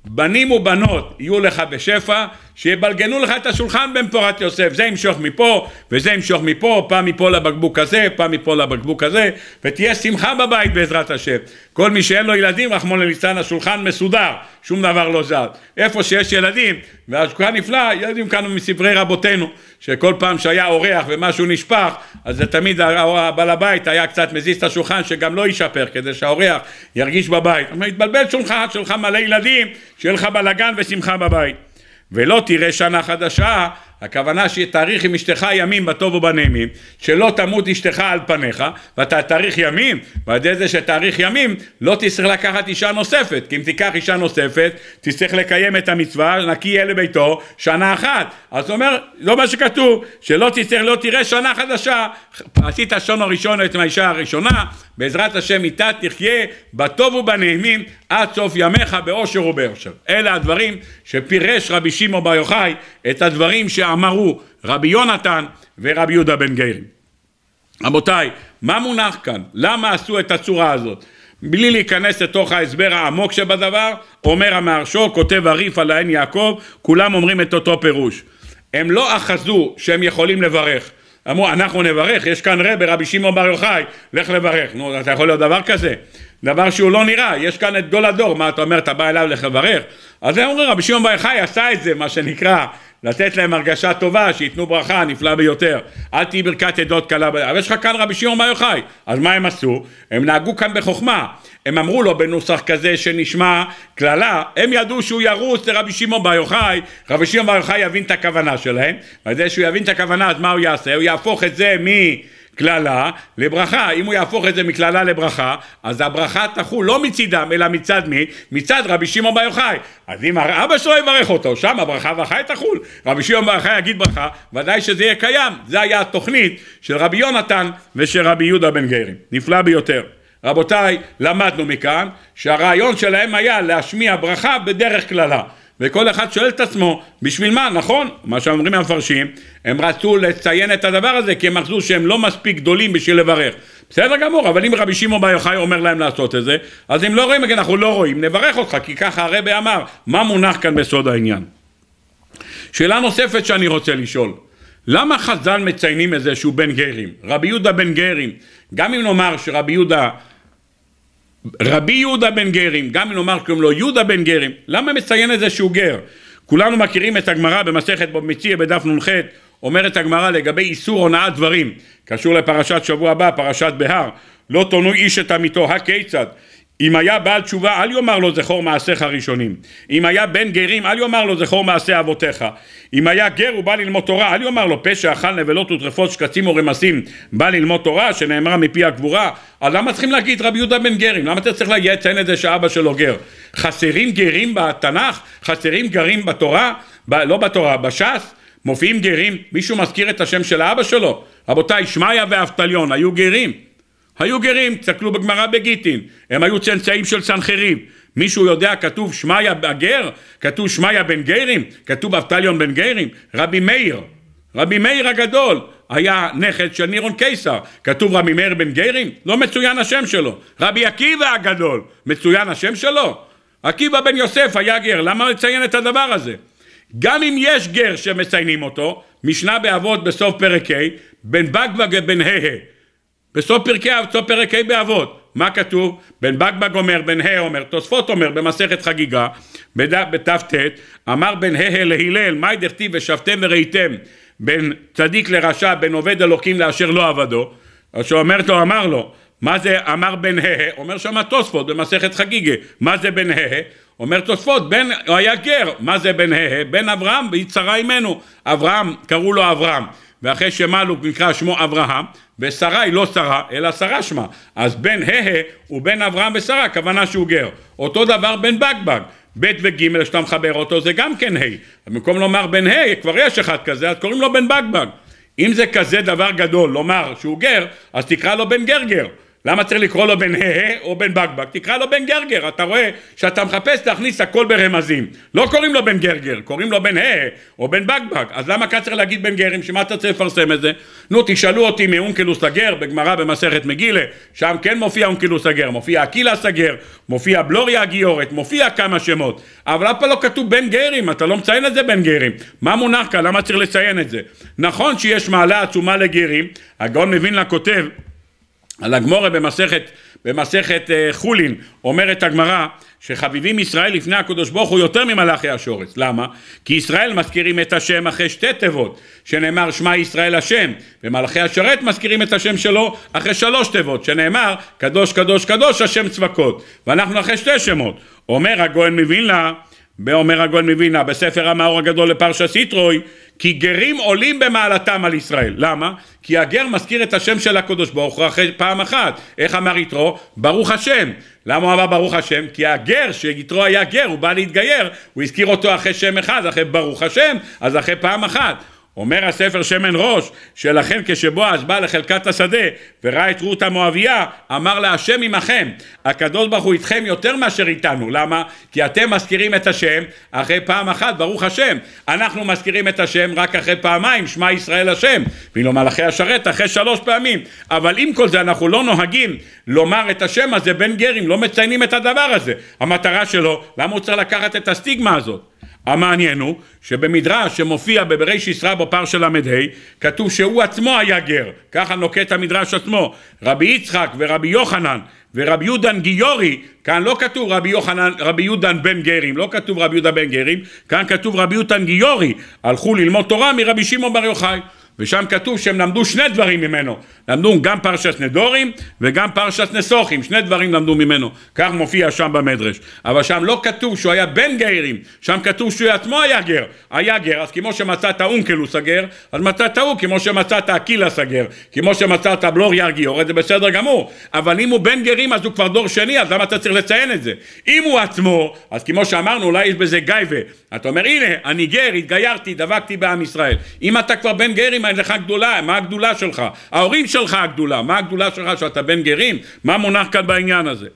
בנים ובנות יהיו לך בשפע, שיבלגנו לך את השולחן בין פורת יוסף, זה ימשוך מפה וזה ימשוך מפה, פעם מפה לבקבוק הזה, פעם מפה לבקבוק הזה, ותהיה שמחה בבית בעזרת השם. כל מי שאין לו ילדים, רחמון לליצן, השולחן מסודר, שום דבר לא זר. איפה שיש ילדים, והשולחן נפלא, ילדים כאן מספרי רבותינו, שכל פעם שהיה אורח ומשהו נשפך, אז זה תמיד הבעל הבית היה קצת מזיז את השולחן שגם לא יישפך, כדי שהאורח ירגיש בבית. אז התבלבל שולחן, שלך מלא ילדים, שיהיה לך בלאגן ושמחה בבית. ולא תראה שנה חדשה הכוונה שתאריך עם אשתך ימים בטוב ובנעימים, שלא תמות אשתך על פניך, ואתה תאריך ימים, ועל ידי זה שתאריך ימים, לא תצטרך לקחת אישה נוספת, כי אם תיקח אישה נוספת, תצטרך לקיים את המצווה, נקי יהיה לביתו, שנה אחת. אז הוא אומר, לא מה שכתוב, שלא תצטרך, לא תראה שנה חדשה. עשית שון הראשון את האישה הראשונה, בעזרת השם איתה תחיה בטוב ובנעימים עד סוף ימיך באושר ובאושר. אלה הדברים שפירש רבי שמעון בר יוחאי, את הדברים שה... אמרו רבי יונתן ורבי יהודה בן גיירים. רבותיי, מה מונח כאן? למה עשו את הצורה הזאת? בלי להיכנס לתוך ההסבר העמוק שבדבר, אומר המהרשו, כותב הריף על העין יעקב, כולם אומרים את אותו פירוש. הם לא אחזו שהם יכולים לברך. אמרו, אנחנו נברך, יש כאן רבי, רבי שמעון בר יוחאי, לך לברך. נו, אתה יכול להיות דבר כזה? דבר שהוא לא נראה, יש כאן את גדול הדור, מה אתה אומר, אתה בא אליו לברך? אז הם אומרים, רבי שמעון בר יוחאי עשה את זה, מה שנקרא, לתת להם הרגשה טובה, שייתנו ברכה הנפלאה ביותר. אל תהיי ברכת עדות קלה, אבל יש לך כאן רבי שמעון בר יוחאי. אז מה הם עשו? הם נהגו כאן בחוכמה. הם אמרו לו בנוסח כזה שנשמע קללה, הם ידעו שהוא ירוץ לרבי שמעון בר יוחאי, רבי שמעון בר יוחאי יבין את הכוונה שלהם, ועל זה שהוא יבין את הכוונה אז מה הוא יעשה? הוא יהפוך את זה מ... קללה לברכה. אם הוא יהפוך את זה מקללה לברכה, אז הברכה תחול לא מצידם, אלא מצד מי? מצד רבי שמעון בר יוחאי. אז אם אבא שלו יברך אותו, שם הברכה והחי תחול. רבי שמעון בר יוחאי יגיד ברכה, ודאי שזה יהיה קיים. זה היה התוכנית של רבי יונתן ושל רבי יהודה בן גרי. נפלא ביותר. רבותיי, למדנו מכאן שהרעיון שלהם היה להשמיע ברכה בדרך קללה. וכל אחד שואל את עצמו, בשביל מה, נכון? מה שאומרים המפרשים, הם רצו לציין את הדבר הזה, כי הם אחזו שהם לא מספיק גדולים בשביל לברך. בסדר גמור, אבל אם רבי שמעון בר יוחאי אומר להם לעשות את זה, אז אם לא רואים, אנחנו לא רואים, נברך אותך, כי ככה הרבי אמר, מה מונח כאן בסוד העניין? שאלה נוספת שאני רוצה לשאול, למה חז"ל מציינים את זה שהוא בן גרים? רבי יהודה בן גרים, גם אם נאמר שרבי יהודה רבי יהודה בן גרים, גם אם נאמר קוראים לו יהודה בן גרים, למה מציין את זה שהוא גר? כולנו מכירים את הגמרא במסכת מציע בדף נ"ח, אומרת הגמרא לגבי איסור הונאת דברים, קשור לפרשת שבוע הבא, פרשת בהר, לא תונו איש את עמיתו, הכיצד? אם היה בעל תשובה אל יאמר לו זכור מעשיך הראשונים. אם היה בן גרים אל יאמר לו זכור מעשי אבותיך. אם היה גר ובא ללמוד תורה אל יאמר לו פשע, אכל נבלות וטרפות שקצים ורמסים, בא ללמוד תורה שנאמרה מפי הגבורה. אז למה צריכים להגיד רבי יהודה בן גרים? למה אתה צריך לציין את זה שאבא שלו גר? חסרים גרים בתנ"ך? חסרים גרים בתורה? ב... לא בתורה, בש"ס? מופיעים גרים? מישהו מזכיר את השם של אבא שלו? רבותיי, שמעיה ואבטליון היו גרים. היו גרים, תסתכלו בגמרא בגיטין, הם היו צאנצאים של סנחריב. מישהו יודע, כתוב שמעיה הגר? כתוב שמעיה בן גרים? כתוב אבטליון בן גרים? רבי מאיר, רבי מאיר הגדול היה נכד של נירון קיסר, כתוב רבי מאיר בן גרים? לא מצוין השם שלו. רבי עקיבא הגדול, מצוין השם שלו? עקיבא בן יוסף היה גר, למה לציין את הדבר הזה? גם אם יש גר שמציינים אותו, משנה באבות בסוף פרק ה', בן בגבג ובן ה' בסוף פרקי אבות, בסוף פרק ה' באבות, מה כתוב? בן בגבג אומר, בן ה' אומר, תוספות אומר במסכת חגיגה, בת"ט, אמר בן ה' להלל, מאי דכתיב ושבתם וראיתם בין צדיק לרשע, בין עובד אלוקים לאשר לא עבדו, אז אומר לו, אמר לו, מה זה אמר בן ה' אומר שם תוספות במסכת חגיגה, מה זה בן ה' אומר תוספות, בן, הוא היה גר, מה זה בן ה' בן אברהם, צרה עמנו, אברהם, קראו לו אברהם, ואחרי שמלוק נקרא שמו אברהם, ושרה היא לא שרה, אלא שרה שמה. אז בן הוא ובין אברהם ושרה, כוונה שהוא גר. אותו דבר בן בגבג. ב' וג' שאתה מחבר אותו זה גם כן ה'. במקום לומר בן ה', כבר יש אחד כזה, אז קוראים לו בן בגבג. אם זה כזה דבר גדול לומר שהוא גר, אז תקרא לו בן גרגר. גר. למה צריך לקרוא לו בן הא או בן בקבק? תקרא לו בן גרגר, אתה רואה שאתה מחפש להכניס הכל ברמזים. לא קוראים לו בן גרגר, קוראים לו בן הא או בן בקבק. אז למה כאן צריך להגיד בן גרים? שמה אתה צריך לפרסם את זה? נו, תשאלו אותי מאונקלוס הגר בגמרא במסכת מגילה, שם כן מופיע אונקלוס הגר, מופיע אקילס הגר, מופיע בלוריה הגיורת, מופיע כמה שמות. אבל אף פעם לא כתוב בן גרים, אתה לא מציין את זה בן גרים. מה מונח כאן? למה צריך לציין את זה? נכון שיש מעלה עצומה לגרים, הגאון מבין לה כותב על הגמורה במסכת, במסכת אה, חולין אומרת הגמרא שחביבים ישראל לפני הקדוש ברוך הוא יותר ממלאכי השורץ. למה? כי ישראל מזכירים את השם אחרי שתי תיבות, שנאמר שמע ישראל השם, ומלאכי השרת מזכירים את השם שלו אחרי שלוש תיבות, שנאמר קדוש קדוש קדוש השם צבקות, ואנחנו אחרי שתי שמות. אומר הגאון מווילנה, אומר הגאון מווילנה בספר המאור הגדול לפרשת סיטרוי כי גרים עולים במעלתם על ישראל. למה? כי הגר מזכיר את השם של הקדוש ברוך הוא אחרי פעם אחת. איך אמר יתרו? ברוך השם. למה הוא אמר ברוך השם? כי הגר, שיתרו היה גר, הוא בא להתגייר, הוא הזכיר אותו אחרי שם אחד, אחרי ברוך השם, אז אחרי פעם אחת. אומר הספר שמן ראש, שלכן כשבועז בא לחלקת השדה וראה את רות המואבייה, אמר לה השם עמכם, הקדוש ברוך הוא איתכם יותר מאשר איתנו, למה? כי אתם מזכירים את השם אחרי פעם אחת, ברוך השם, אנחנו מזכירים את השם רק אחרי פעמיים, שמע ישראל השם, ואילו מלאכי השרת אחרי שלוש פעמים, אבל עם כל זה אנחנו לא נוהגים לומר את השם הזה בין גרים, לא מציינים את הדבר הזה, המטרה שלו, למה הוא צריך לקחת את הסטיגמה הזאת? המעניין הוא שבמדרש שמופיע בבריש בברישיס בפר של ל"ה כתוב שהוא עצמו היה גר, ככה נוקט המדרש עצמו. רבי יצחק ורבי יוחנן ורבי יהודן גיורי, כאן לא כתוב רבי, יוחנן, רבי יהודן בן גרים, לא כתוב רבי יהודה בן גרים, כאן כתוב רבי יהודן גיורי, הלכו ללמוד תורה מרבי שמעון בר יוחאי. ושם כתוב שהם למדו שני דברים ממנו, למדו גם פרשת נדורים וגם פרשת נסוכים, שני דברים למדו ממנו, כך מופיע שם במדרש, אבל שם לא כתוב שהוא היה בן גרים, שם כתוב שהוא עצמו היה גר, היה גר, אז כמו שמצאת אונקלוס הגר, אז מצאת הוא, כמו שמצאת אקילס הגר, כמו שמצאת בלור בלוריאר גיאור, זה בסדר גמור, אבל אם הוא בן גרים אז הוא כבר דור שני, אז למה אתה צריך לציין את זה? אם הוא עצמו, אז כמו שאמרנו, אולי יש בזה גייבה, אתה אומר הנה, אני גר, התגיירתי, דבקתי בעם ישראל, אם אתה כבר בן גרים גרים אין לך גדולה, מה הגדולה שלך? ההורים שלך הגדולה, מה הגדולה שלך שאתה בן גרים? מה מונח כאן בעניין הזה?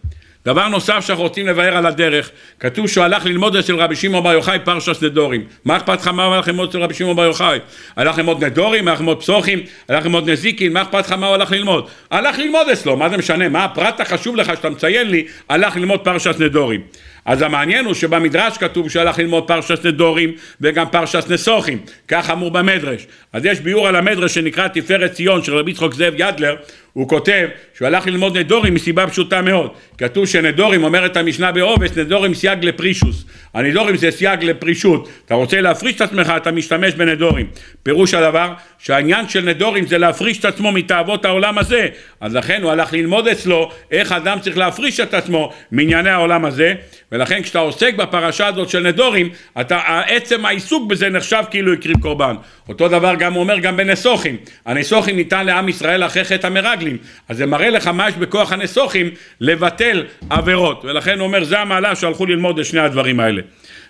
דבר נוסף שאנחנו רוצים לבאר על הדרך, כתוב שהוא הלך ללמוד אצל רבי שמעון בר יוחאי פרשה שדה דורים. מה אכפת לך מה הוא הלך ללמוד אצל רבי שמעון בר יוחאי? הלך ללמוד נדורים, הלך ללמוד פסוחים, הלך ללמוד נזיקין, מה אכפת לך מה הוא הלך ללמוד? הלך ללמוד אצלו, מה זה משנה? מה הפרט החשוב לך שאתה מציין לי? הלך ללמוד פרשה שדה דורים. אז המעניין הוא שבמדרש כתוב שהלך ללמוד פרשה שדה דורים וגם פרשה שדה סוחים, כך אמור במדרש. אז יש ביאור על המדרש שנקרא תפארת ציון של רבי יצחוק זאב ידלר, הוא כותב שהוא הלך ללמוד נדורים מסיבה פשוטה מאוד. כתוב שנדורים, אומרת המשנה בעובס, נדורים סייג לפרישוס. הנדורים זה סייג לפרישות. אתה רוצה להפריש את עצמך, אתה משתמש בנדורים. פירוש הדבר שהעניין של נדורים זה להפריש את עצמו מתאוות העולם הזה. אז לכן הוא הלך ללמוד אצלו איך אדם צריך להפריש את עצמו מענייני העולם הזה. ולכן כשאתה עוסק בפרשה הזאת של נדורים, אתה, עצם העיסוק בזה נחשב כאילו הקריב קורבן. אותו דבר גם הוא אומר גם בנסוכים. הנסוכים ניתן לעם ישראל אחרי חטא המרגל משלים. אז זה מראה לך מה יש בכוח הנסוכים לבטל עבירות. ולכן הוא אומר, זה המעלה שהלכו ללמוד את שני הדברים האלה.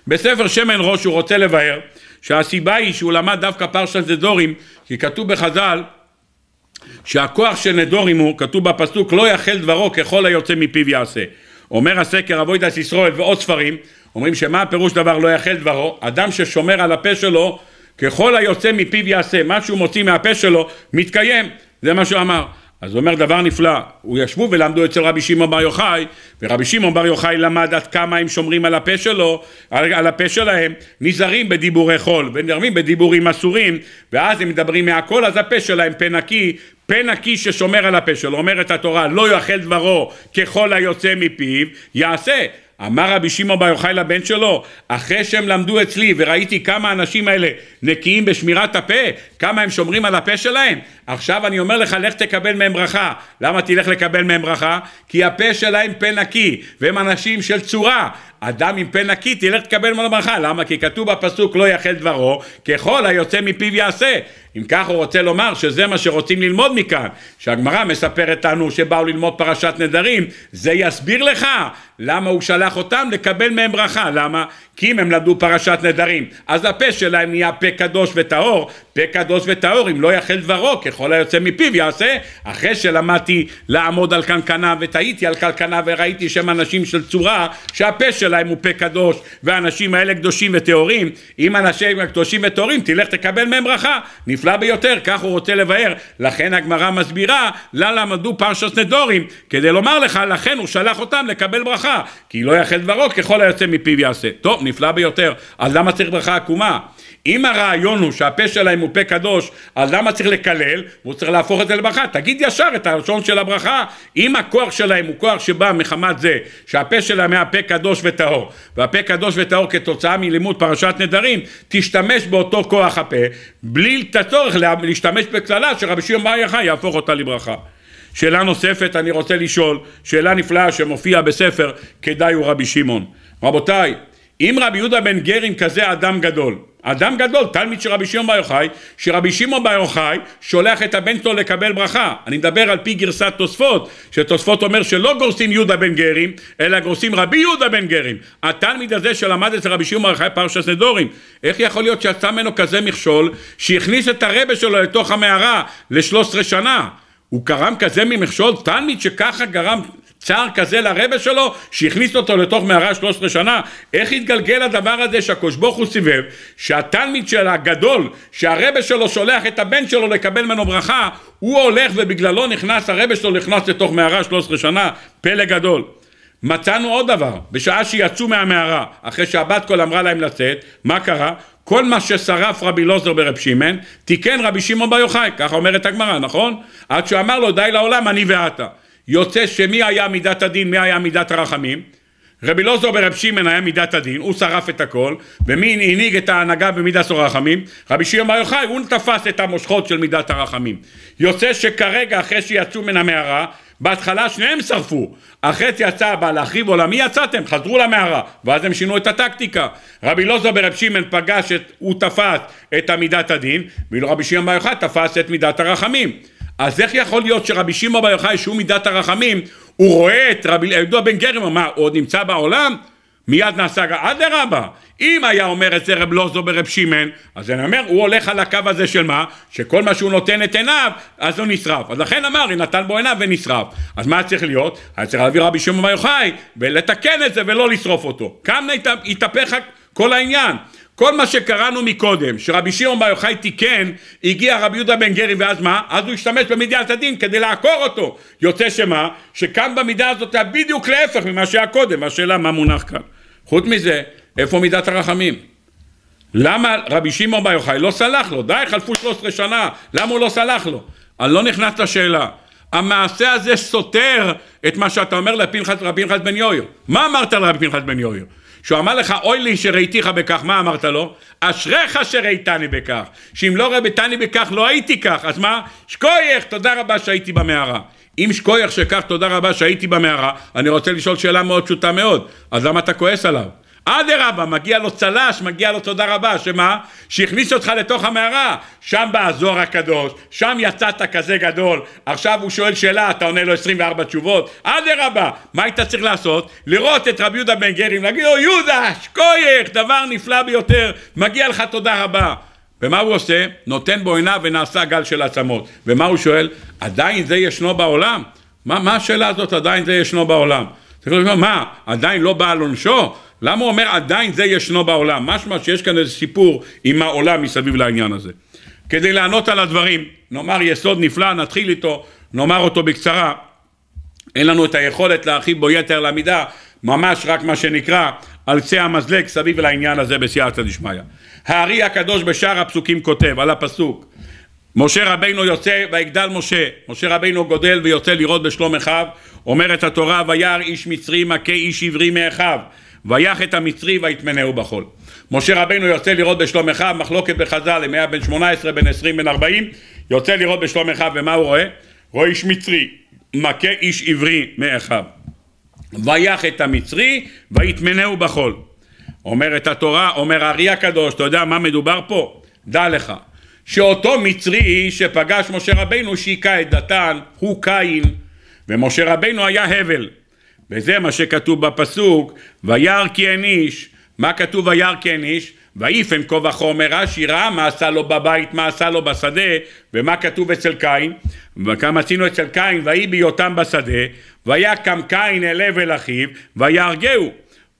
בספר שמן ראש הוא רוצה לבאר שהסיבה היא שהוא למד דווקא פרשת נדורים, כי כתוב בחז"ל שהכוח של נדורים הוא, כתוב בפסוק, לא יחל דברו ככל היוצא מפיו יעשה. אומר הסקר אבוי דס ישראל ועוד ספרים, אומרים שמה הפירוש דבר לא יחל דברו? אדם ששומר על הפה שלו ככל היוצא מפיו יעשה, מה שהוא מוציא מהפה שלו מתקיים, זה מה שהוא אמר. אז הוא אומר דבר נפלא, הוא ישבו ולמדו אצל רבי שמעון בר יוחאי, ורבי שמעון בר יוחאי למד עד כמה הם שומרים על הפה שלו, על, על הפה שלהם, נזהרים בדיבורי חול, ונזהרים בדיבורים אסורים, ואז הם מדברים מהכל, אז הפה שלהם פה נקי, פה נקי ששומר על הפה שלו, אומרת התורה, לא יאכל דברו ככל היוצא מפיו, יעשה. אמר רבי שמעון בר יוחאי לבן שלו, אחרי שהם למדו אצלי וראיתי כמה האנשים האלה נקיים בשמירת הפה, כמה הם שומרים על הפה שלהם, עכשיו אני אומר לך לך תקבל מהם ברכה. למה תלך לקבל מהם ברכה? כי הפה שלהם פה נקי, והם אנשים של צורה. אדם עם פה נקי תלך תקבל ממנו ברכה. למה? כי כתוב בפסוק לא יחל דברו, ככל היוצא מפיו יעשה. אם כך הוא רוצה לומר שזה מה שרוצים ללמוד מכאן, שהגמרא מספרת לנו שבאו ללמוד פרשת נדרים, זה יסביר לך למה הוא שלח אותם לקבל מהם ברכה, למה? כי אם הם למדו פרשת נדרים, אז הפה שלהם נהיה פה קדוש וטהור, פה קדוש וטהור, אם לא יחל דברו, ככל היוצא מפיו יעשה, אחרי שלמדתי לעמוד על קנקנה וטעיתי על קנקנה וראיתי שהם אנשים של צורה, שהפה שלהם הוא פה קדוש, והאנשים האלה קדושים וטהורים, אם אנשים הקדושים וטהורים תלך תקבל מהם ברכה, נפלא נפלא ביותר, כך הוא רוצה לבאר. לכן הגמרא מסבירה, לה למדו פרשת נדורים, כדי לומר לך, לכן הוא שלח אותם לקבל ברכה, כי לא יחל דברו ככל היוצא מפיו יעשה. טוב, נפלא ביותר, אז למה צריך ברכה עקומה? אם הרעיון הוא שהפה שלהם הוא פה קדוש, אז למה צריך לקלל? והוא צריך להפוך את זה לברכה. תגיד ישר את הלשון של הברכה. אם הכוח שלהם הוא כוח שבא מחמת זה, שהפה שלהם היה פה קדוש וטהור, והפה קדוש וטהור כתוצאה מלימוד פרשת נדרים, תשתמש באותו כוח הפה, בלי לטצות הצורך להשתמש בקללה שרבי שיר בר יחי יהפוך אותה לברכה. שאלה נוספת אני רוצה לשאול, שאלה נפלאה שמופיעה בספר כדאי הוא רבי שמעון. רבותיי, אם רבי יהודה בן גרים כזה אדם גדול, אדם גדול, תלמיד של רבי שמעון בר יוחאי, שרבי שמעון בר יוחאי שולח את הבן שלו לקבל ברכה. אני מדבר על פי גרסת תוספות, שתוספות אומר שלא גורסים יהודה בן גרים, אלא גורסים רבי יהודה בן גרים. התלמיד הזה שלמד אצל רבי שמעון בר יוחאי פרשת סנדורים, איך יכול להיות שיצא ממנו כזה מכשול, שהכניס את הרבה שלו לתוך המערה לשלוש עשרה שנה? הוא גרם כזה ממכשול? תלמיד שככה גרם צער כזה לרבה שלו שהכניס אותו לתוך מערה 13 שנה? איך התגלגל הדבר הזה שהקדוש ברוך הוא סיבב, שהתלמיד של הגדול, שהרבה שלו שולח את הבן שלו לקבל ממנו ברכה, הוא הולך ובגללו נכנס, הרבה שלו נכנס לתוך מערה 13 שנה, פלא גדול. מצאנו עוד דבר, בשעה שיצאו מהמערה, אחרי שהבת קול אמרה להם לצאת, מה קרה? כל מה ששרף רבי לוזר ברב שמען, תיקן רבי שמעון בר יוחאי, ככה אומרת הגמרא, נכון? עד שאמר לו די לעולם אני ואתה. יוצא שמי היה מידת הדין, מי היה מידת הרחמים? רבי לוזור ברב שמען היה מידת הדין, הוא שרף את הכל, ומי הנהיג את ההנהגה במידת הרחמים? רבי שמעון בר יוחאי, הוא תפס את המושכות של מידת הרחמים. יוצא שכרגע, אחרי שיצאו מן המערה, בהתחלה שניהם שרפו, החץ יצא הבא להחריב עולמי יצאתם, חזרו למערה, ואז הם שינו את הטקטיקה. רבי לוזו ברב שמען פגש, את, הוא תפס את עמידת הדין, ואילו רבי שמעון בר יוחאי תפס את מידת הרחמים. אז איך יכול להיות שרבי שמעון בר יוחאי, שהוא מידת הרחמים, הוא רואה את רבי אלדוע בן גרם, מה, הוא עוד נמצא בעולם? מיד נעשה, אדרבה, אם היה אומר את זה רב לוזו ברב שמען, אז אני אומר, הוא הולך על הקו הזה של מה? שכל מה שהוא נותן את עיניו, אז הוא נשרף. אז לכן אמר, היא נתן בו עיניו ונשרף. אז מה צריך להיות? היה צריך להביא רבי שמעון בר יוחאי, ולתקן את זה ולא לשרוף אותו. כאן התהפך כל העניין. כל מה שקראנו מקודם, שרבי שמעון בר יוחאי תיקן, הגיע רבי יהודה בן גרי ואז מה? אז הוא השתמש במידת הדין כדי לעקור אותו. יוצא שמה? שכאן במידה הזאת היה בדיוק להפך ממה שהיה קודם, השאלה מה מונח כאן. חוץ מזה, איפה מידת הרחמים? למה רבי שמעון בר יוחאי לא סלח לו? די, חלפו 13 שנה, למה הוא לא סלח לו? אני לא נכנס לשאלה. המעשה הזה סותר את מה שאתה אומר לפנחס בן יויו. מה אמרת לרבי פנחס בן יויו? שהוא אמר לך אוי לי שראיתיך בכך, מה אמרת לו? אשריך שראיתני בכך, שאם לא ראיתני בכך לא הייתי כך, אז מה? שקוייך, תודה רבה שהייתי במערה. אם שקוייך שכך תודה רבה שהייתי במערה, אני רוצה לשאול שאלה מאוד פשוטה מאוד, אז למה אתה כועס עליו? אדרבה, מגיע לו צל"ש, מגיע לו תודה רבה, שמה? שהכניס אותך לתוך המערה, שם בא הזוהר הקדוש, שם יצאת כזה גדול, עכשיו הוא שואל שאלה, אתה עונה לו 24 תשובות, אדרבה, מה היית צריך לעשות? לראות את רבי יהודה בן גרים, להגיד לו, יהודה, שקוייך, דבר נפלא ביותר, מגיע לך תודה רבה. ומה הוא עושה? נותן בו עיניו ונעשה גל של עצמות. ומה הוא שואל? עדיין זה ישנו בעולם? מה, מה השאלה הזאת עדיין זה ישנו בעולם? מה, עדיין לא בא על עונשו? למה הוא אומר עדיין זה ישנו בעולם? משמע שיש כאן איזה סיפור עם העולם מסביב לעניין הזה. כדי לענות על הדברים, נאמר יסוד נפלא, נתחיל איתו, נאמר אותו בקצרה. אין לנו את היכולת להרחיב בו יתר למידה, ממש רק מה שנקרא על קצה המזלג סביב לעניין הזה בסייעתא דשמיא. הארי הקדוש בשאר הפסוקים כותב על הפסוק משה רבינו יוצא ויגדל משה, משה רבינו גודל ויוצא לראות בשלום אחיו, אומרת התורה וירא איש מצרי מכה איש עברי מאחיו ויח את המצרי ויתמנהו בחול. משה רבנו יוצא לראות בשלום אחיו, מחלוקת בחז"ל, אם היה בן 18, בן 20, בן 40, יוצא לראות בשלום אחיו, ומה הוא רואה? רואה איש מצרי, מכה איש עברי מאחיו. ויח את המצרי ויתמנהו בחול. אומרת התורה, אומר הארי הקדוש, אתה יודע מה מדובר פה? דע לך, שאותו מצרי שפגש משה רבנו שהיכה את דתן, הוא קין, ומשה רבנו היה הבל. וזה מה שכתוב בפסוק, וירא כי אין איש. מה כתוב וירא כי אין איש? ויפן כה וחומר, רש"י ראה מה עשה לו בבית, מה עשה לו בשדה, ומה כתוב אצל קין, וכמה עשינו אצל קין, ויהי בהיותם בשדה, ויקם קין אל הבל אחיו, ויהרגהו.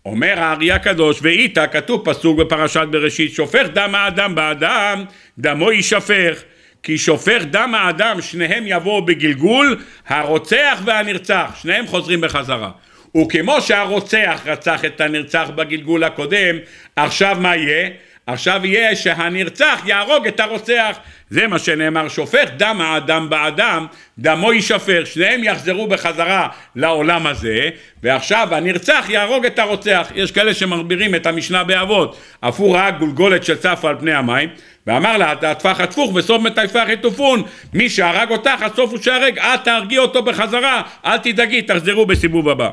אומר הארי הקדוש, ואיתה, כתוב פסוק בפרשת בראשית, שופך דם האדם באדם, דמו יישפך. כי שופך דם האדם שניהם יבואו בגלגול, הרוצח והנרצח, שניהם חוזרים בחזרה. וכמו שהרוצח רצח את הנרצח בגלגול הקודם, עכשיו מה יהיה? עכשיו יהיה שהנרצח יהרוג את הרוצח. זה מה שנאמר, שופך דם האדם באדם, דמו יישפר. שניהם יחזרו בחזרה לעולם הזה, ועכשיו הנרצח יהרוג את הרוצח. יש כאלה שמרבירים את המשנה באבות, אף הוא ראה גולגולת שצפה על פני המים. ואמר לה, תהפך התפוך וסוף מתייפך יטופון, מי שהרג אותך, הסוף הוא שהרג, אל תהרגי אותו בחזרה, אל תדאגי, תחזרו בסיבוב הבא.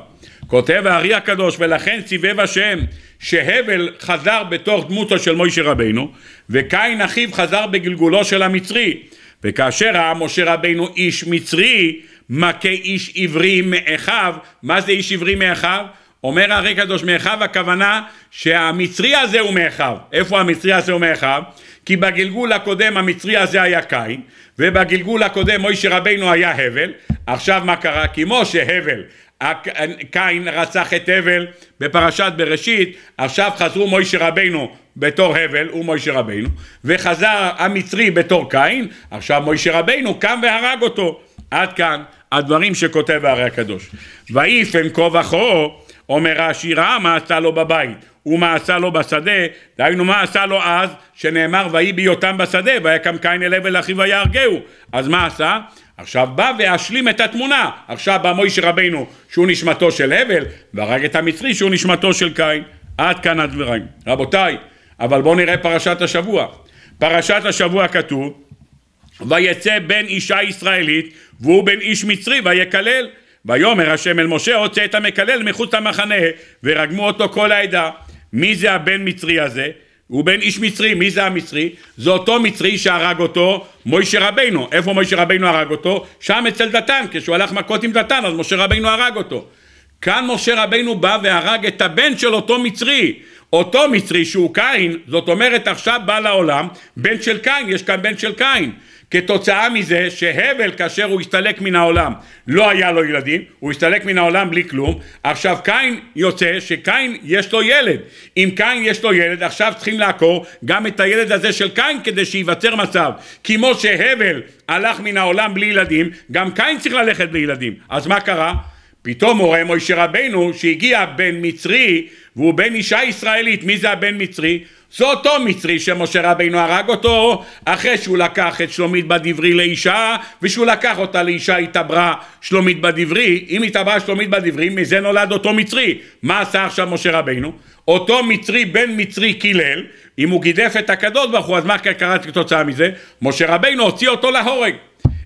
כותב הארי הקדוש, ולכן סיבב השם שהבל חזר בתוך דמותו של מוישה רבינו, וקין אחיו חזר בגלגולו של המצרי. וכאשר ראה משה רבינו איש מצרי, מכה איש עברי מאחיו, מה זה איש עברי מאחיו? אומר הארי קדוש מאחיו הכוונה שהמצרי הזה הוא מאחיו. איפה המצרי הזה הוא מאחיו? כי בגלגול הקודם המצרי הזה היה קין, ובגלגול הקודם מוישה רבינו היה הבל, עכשיו מה קרה? כי משה הבל, קין רצח את הבל בפרשת בראשית, עכשיו חזרו מוישה רבינו בתור הבל, הוא מוישה רבינו, וחזר המצרי בתור קין, עכשיו מוישה רבינו קם והרג אותו. עד כאן הדברים שכותב הארי הקדוש. ויפן כה וכה אומר רש"י ראה מה עשה לו בבית ומה עשה לו בשדה, דהיינו מה עשה לו אז, שנאמר ויהי ביותם בשדה, ויקם קין אל הבל אחיו ויהרגהו, אז מה עשה? עכשיו בא והשלים את התמונה, עכשיו בא מוישה רבנו שהוא נשמתו של הבל, והרג את המצרי שהוא נשמתו של קין, עד כאן הדברים. רבותיי, אבל בואו נראה פרשת השבוע. פרשת השבוע כתוב, ויצא בן אישה ישראלית והוא בן איש מצרי ויקלל ויאמר השם אל משה הוצא את המקלל מחוץ למחנה ורגמו אותו כל העדה מי זה הבן מצרי הזה? הוא בן איש מצרי, מי זה המצרי? זה אותו מצרי שהרג אותו מוישה רבינו. איפה מוישה רבינו הרג אותו? שם אצל דתן, כשהוא הלך מכות עם דתן, אז משה רבינו הרג אותו. כאן משה רבינו בא והרג את הבן של אותו מצרי. אותו מצרי שהוא קין, זאת אומרת עכשיו בא לעולם בן של קין, יש כאן בן של קין. כתוצאה מזה שהבל כאשר הוא הסתלק מן העולם לא היה לו ילדים, הוא הסתלק מן העולם בלי כלום, עכשיו קין יוצא שקין יש לו ילד, אם קין יש לו ילד עכשיו צריכים לעקור גם את הילד הזה של קין כדי שייווצר מצב, כמו שהבל הלך מן העולם בלי ילדים, גם קין צריך ללכת בלי ילדים, אז מה קרה? פתאום הוא רואה מוישה רבנו שהגיע בן מצרי והוא בן אישה ישראלית, מי זה הבן מצרי? זה אותו מצרי שמשה רבינו הרג אותו אחרי שהוא לקח את שלומית בת עברי לאישה ושהוא לקח אותה לאישה התעברה שלומית בת עברי אם התעברה שלומית בת עברי מזה נולד אותו מצרי מה עשה עכשיו משה רבינו? אותו מצרי בן מצרי קילל אם הוא גידף את הקדוש ברוך הוא אז מה קרה כתוצאה מזה? משה רבינו הוציא אותו להורג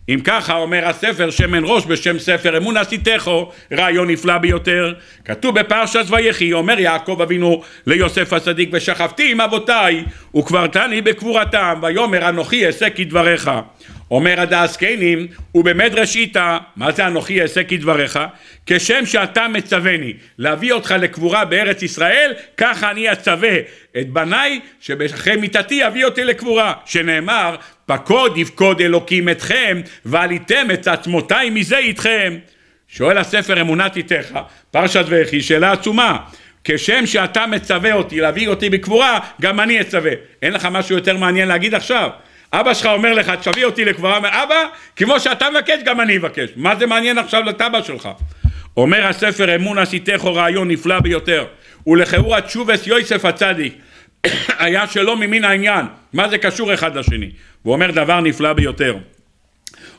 אם ככה אומר הספר שמן ראש בשם ספר אמונה סיתךו, רעיון נפלא ביותר. כתוב בפרשת ויחי, אומר יעקב אבינו ליוסף הצדיק, ושכבתי עם אבותיי, וקברתני בקבורתם, ויאמר אנוכי אעשה כדבריך. אומר הדעסקנים, ובאמת ראשיתא, מה זה אנוכי אעשה כדבריך? כשם שאתה מצווני להביא אותך לקבורה בארץ ישראל, ככה אני אצווה את בניי, שאחרי מיתתי יביא אותי לקבורה, שנאמר, פקוד יפקוד אלוקים אתכם, ועליתם את עצמותיי מזה איתכם. שואל הספר אמונת איתך, פרשת ואיכי, שאלה עצומה. כשם שאתה מצווה אותי להביא אותי בקבורה, גם אני אצווה. אין לך משהו יותר מעניין להגיד עכשיו? אבא שלך אומר לך, תביא אותי לקבורה, אומר, אבא, כמו שאתה מבקש, גם אני אבקש. מה זה מעניין עכשיו את אבא שלך? אומר הספר אמונה סיתכו רעיון נפלא ביותר, ולכאורה תשובס יוסף הצדיק, היה שלא ממין העניין, מה זה קשור אחד לשני? והוא אומר דבר נפלא ביותר.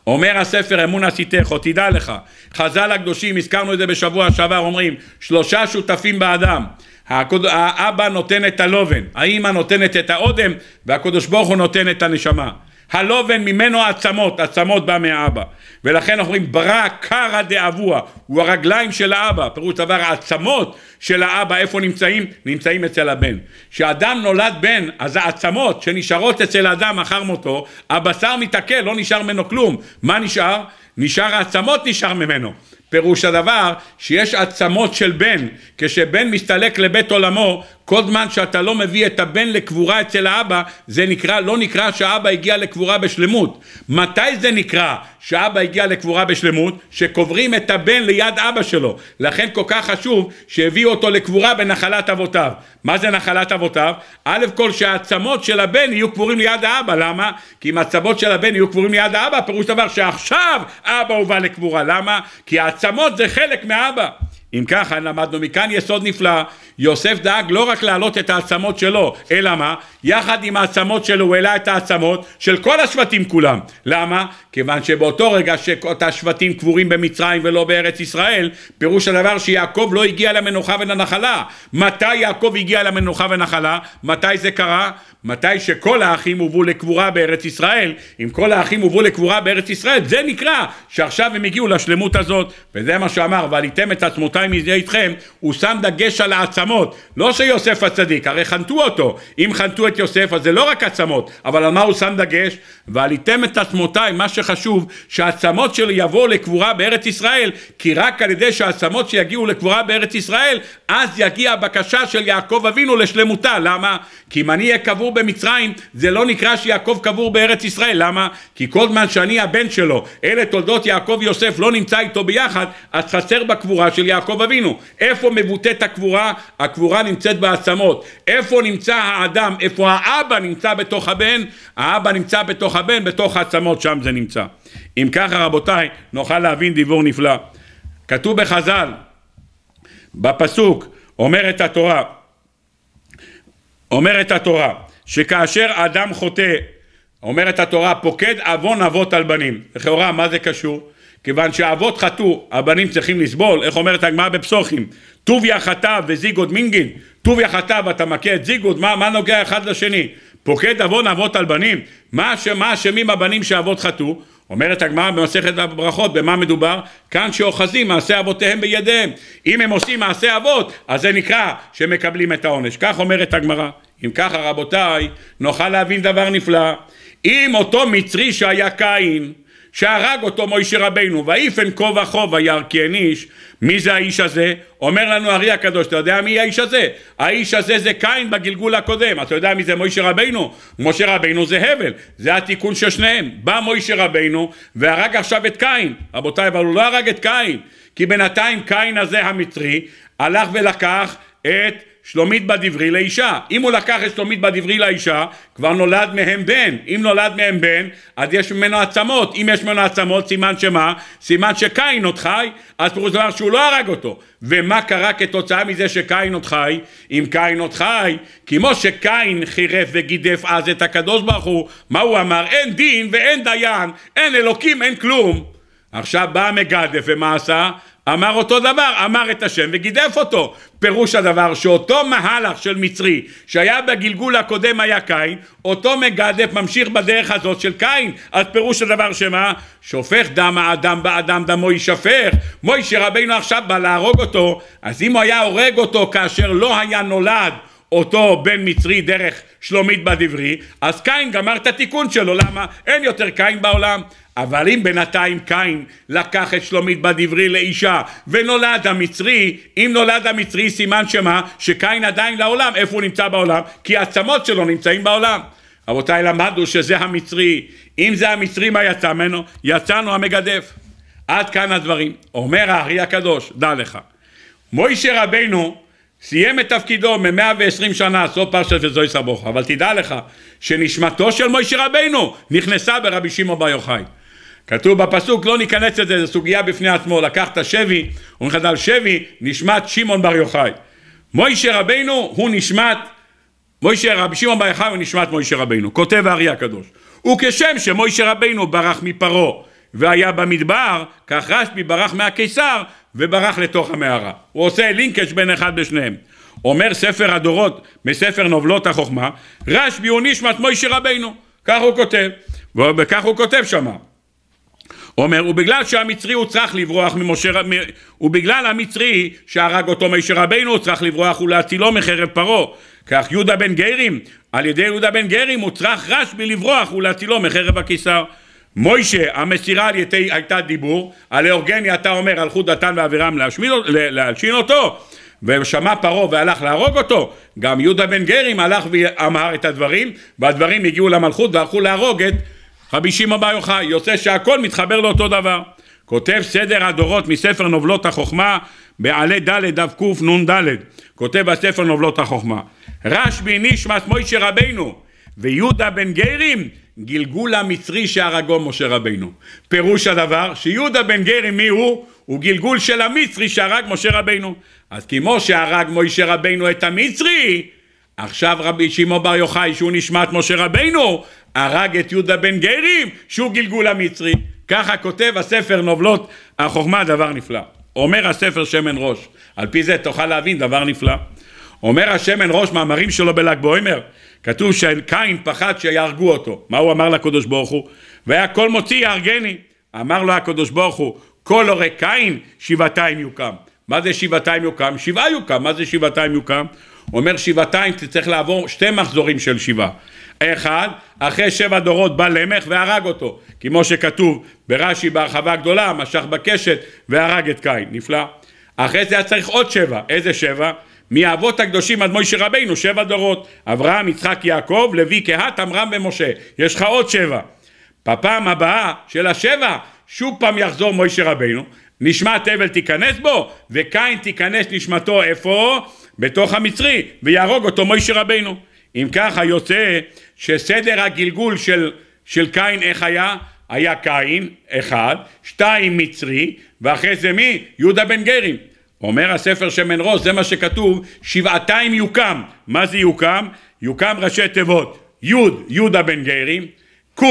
אומר הספר אמונה סיתכו, תדע לך, חז"ל הקדושים, הזכרנו את זה בשבוע שעבר, אומרים, שלושה שותפים באדם, האבא נותן את הלובן, האימא נותנת את האודם והקדוש ברוך הוא נותן את הנשמה. הלובן ממנו עצמות, עצמות בא מהאבא. ולכן אנחנו אומרים ברא קרא דאבוה, הוא הרגליים של האבא, פירוש דבר העצמות של האבא, איפה נמצאים? נמצאים אצל הבן. כשאדם נולד בן, אז העצמות שנשארות אצל האדם אחר מותו, הבשר מתעכל, לא נשאר ממנו כלום. מה נשאר? נשאר העצמות נשאר ממנו. פירוש הדבר שיש עצמות של בן, כשבן מסתלק לבית עולמו, כל זמן שאתה לא מביא את הבן לקבורה אצל האבא, זה נקרא, לא נקרא שהאבא הגיע לקבורה בשלמות. מתי זה נקרא שאבא הגיע לקבורה בשלמות? שקוברים את הבן ליד אבא שלו. לכן כל כך חשוב שהביאו אותו לקבורה בנחלת אבותיו. מה זה נחלת אבותיו? א' כל שהעצמות של הבן יהיו קבורים ליד האבא, למה? כי אם העצמות של הבן יהיו קבורים ליד האבא, פירוש דבר שעכשיו אבא הובא לקבורה, למה? כי העצמות זה חלק מאבא. אם ככה למדנו מכאן יסוד נפלא, יוסף דאג לא רק להעלות את העצמות שלו, אלא מה? יחד עם העצמות שלו הוא העלה את העצמות של כל השבטים כולם. למה? כיוון שבאותו רגע שאת השבטים קבורים במצרים ולא בארץ ישראל, פירוש הדבר שיעקב לא הגיע למנוחה ולנחלה. מתי יעקב הגיע למנוחה ונחלה? מתי זה קרה? מתי שכל האחים הובאו לקבורה בארץ ישראל, אם כל האחים הובאו לקבורה בארץ ישראל, זה נקרא שעכשיו הם הגיעו לשלמות הזאת, וזה מה שאמר, ועליתם את עצמותיי מזה איתכם, הוא שם דגש על העצמות, לא שיוסף הצדיק, הרי חנתו אותו, אם חנתו את יוסף אז זה לא רק עצמות, אבל על מה הוא שם דגש? ועליתם את עצמותיי, מה שחשוב, שהעצמות שלי יבואו לקבורה בארץ ישראל, כי רק על ידי שהעצמות שיגיעו לקבורה בארץ ישראל, אז יגיע הבקשה של יעקב אבינו לשלמותה, למה? כי אם אני אהיה קבור במצרים, זה לא נקרא שיעקב קבור בארץ ישראל. למה? כי כל זמן שאני הבן שלו, אלה תולדות יעקב יוסף, לא נמצא איתו ביחד, אז חסר בקבורה של יעקב אבינו. איפה מבוטאת הקבורה? הקבורה נמצאת בעצמות. איפה נמצא האדם? איפה האבא נמצא בתוך הבן? האבא נמצא בתוך הבן, בתוך העצמות, שם זה נמצא. אם ככה רבותיי, נוכל להבין דיבור נפלא. כתוב בחז"ל, בפסוק, אומרת התורה, אומרת התורה, שכאשר אדם חוטא, אומרת התורה, פוקד עוון אבות על בנים. לכאורה, מה זה קשור? כיוון שהאבות חטאו, הבנים צריכים לסבול, איך אומרת הגמרא בפסוחים? טוביה חטא וזיגוד מינגין, טוביה חטא ואתה מכה את זיגוד, מה, מה נוגע אחד לשני? פוקד עוון אבות על בנים? מה אשמים הבנים שאבות חטאו? אומרת הגמרא במסכת הברכות, במה מדובר? כאן שאוחזים מעשי אבותיהם בידיהם. אם הם עושים מעשי אבות, אז זה נקרא שמקבלים את העונש. כך אומרת הגמרא. אם ככה רבותיי, נוכל להבין דבר נפלא. אם אותו מצרי שהיה קין, שהרג אותו מוישה רבינו, ויפן כה וכה וירקיען איש, מי זה האיש הזה? אומר לנו הארי הקדוש, אתה יודע מי האיש הזה? האיש הזה זה קין בגלגול הקודם, אתה יודע מי זה מוישה רבינו? משה רבינו זה הבל, זה התיקון של שניהם. בא מוישה רבינו והרג עכשיו את קין, רבותיי, אבל הוא לא הרג את קין, כי בינתיים קין הזה המצרי הלך ולקח את שלומית בת דברי לאישה. אם הוא לקח את שלומית בת דברי לאישה, כבר נולד מהם בן. אם נולד מהם בן, אז יש ממנו עצמות. אם יש ממנו עצמות, סימן שמה? סימן שקין עוד חי, אז פירוש דבר שהוא לא הרג אותו. ומה קרה כתוצאה מזה שקין עוד חי? אם קין עוד חי, כמו שקין חירף וגידף אז את הקדוש ברוך הוא, מה הוא אמר? אין דין ואין דיין, אין אלוקים, אין כלום. עכשיו בא המגדף ומה עשה? אמר אותו דבר, אמר את השם וגידף אותו. פירוש הדבר שאותו מהלך של מצרי שהיה בגלגול הקודם היה קין, אותו מגדף ממשיך בדרך הזאת של קין. אז פירוש הדבר שמה? שופך דם האדם באדם דמו יישפך. מוישה רבינו עכשיו בא להרוג אותו, אז אם הוא היה הורג אותו כאשר לא היה נולד אותו בן מצרי דרך שלומית בדברי, אז קין גמר את התיקון שלו, למה? אין יותר קין בעולם. אבל אם בינתיים קין לקח את שלומית בת עברי לאישה ונולד המצרי, אם נולד המצרי סימן שמה? שקין עדיין לעולם, איפה הוא נמצא בעולם? כי העצמות שלו נמצאים בעולם. רבותיי למדנו שזה המצרי, אם זה המצרי מה יצא ממנו? יצאנו המגדף. עד כאן הדברים. אומר הארי הקדוש, דע לך. מוישה רבנו סיים את תפקידו מ-120 שנה, סוף פרשת וזוי סבוכה, אבל תדע לך שנשמתו של מוישה רבנו נכנסה ברבי שמעון בר יוחאי. כתוב בפסוק לא ניכנס לזה, זו סוגיה בפני עצמו, לקח את השבי, אומרים חז"ל שבי, נשמת שמעון בר יוחאי. מוישה רבינו הוא נשמת, מוישה רבי שמעון בר יוחאי הוא נשמת מוישה רבינו, כותב הארי הקדוש. וכשם שמוישה רבינו ברח מפרעה והיה במדבר, כך רשב"י ברח מהקיסר וברח לתוך המערה. הוא עושה לינקג' בין אחד בשניהם. אומר ספר הדורות מספר נובלות החוכמה, רשב"י הוא נשמת מוישה רבינו, כך הוא כותב, וכך הוא כותב שמה. אומר, ובגלל שהמצרי הוא צריך לברוח ממשה, ובגלל המצרי שהרג אותו מישה רבינו הוא צריך לברוח ולהצילו מחרב פרעה. כך יהודה בן גרים, על ידי יהודה בן גרים הוא צריך רשב"י לברוח ולהצילו מחרב הקיסר. מוישה, המסירה על ידי הייתה דיבור, על אורגני אתה אומר הלכו דתן ואבירם להלשין אותו, ושמע פרעה והלך להרוג אותו, גם יהודה בן גרים הלך ואמר את הדברים, והדברים הגיעו למלכות והלכו להרוג את רבי שמעון בר יוחאי, יוצא שהכל מתחבר לאותו דבר. כותב סדר הדורות מספר נובלות החוכמה בעלי ד' דף קנ"ד, כותב בספר נובלות החוכמה. רשב"י נשמת מוישה רבינו ויהודה בן גרים גלגול המצרי שהרגו משה רבינו. פירוש הדבר שיהודה בן גרים מי הוא? הוא גלגול של המצרי שהרג משה רבינו. אז כמו שהרג מוישה רבינו את המצרי עכשיו רבי שמעון בר יוחאי, שהוא נשמת משה רבינו, הרג את יהודה בן גרים, שהוא גלגול המצרי. ככה כותב הספר נובלות החוכמה דבר נפלא. אומר הספר שמן ראש, על פי זה תוכל להבין דבר נפלא. אומר השמן ראש מאמרים שלו בל"ג בעומר, כתוב שקין פחד שיהרגו אותו. מה הוא אמר לקדוש ברוך הוא? והיה כל מוציא יהרגני. אמר לו הקדוש ברוך הוא, כל הורה קין שבעתיים יוקם. מה זה שבעתיים יוקם? שבעה יוקם. מה זה שבעתיים יוקם? אומר שבעתיים תצטרך לעבור שתי מחזורים של שבעה. אחד, אחרי שבע דורות בא למך והרג אותו, כמו שכתוב ברש"י בהרחבה גדולה, משך בקשת והרג את קין, נפלא. אחרי זה היה צריך עוד שבע, איזה שבע? מהאבות הקדושים עד מוישה רבינו שבע דורות, אברהם, יצחק, יעקב, לוי, קהת, אמרם ומשה, יש לך עוד שבע. בפעם הבאה של השבע, שוב פעם יחזור מוישה רבינו, נשמת הבל תיכנס בו, וקין תיכנס נשמתו איפה? בתוך המצרי ויהרוג אותו מוישה רבינו. אם ככה יוצא שסדר הגלגול של, של קין איך היה? היה קין, אחד, שתיים מצרי, ואחרי זה מי? יהודה בן גרים. אומר הספר שמן רוס, זה מה שכתוב, שבעתיים יוקם. מה זה יוקם? יוקם ראשי תיבות י' יהודה בן גרים, ק'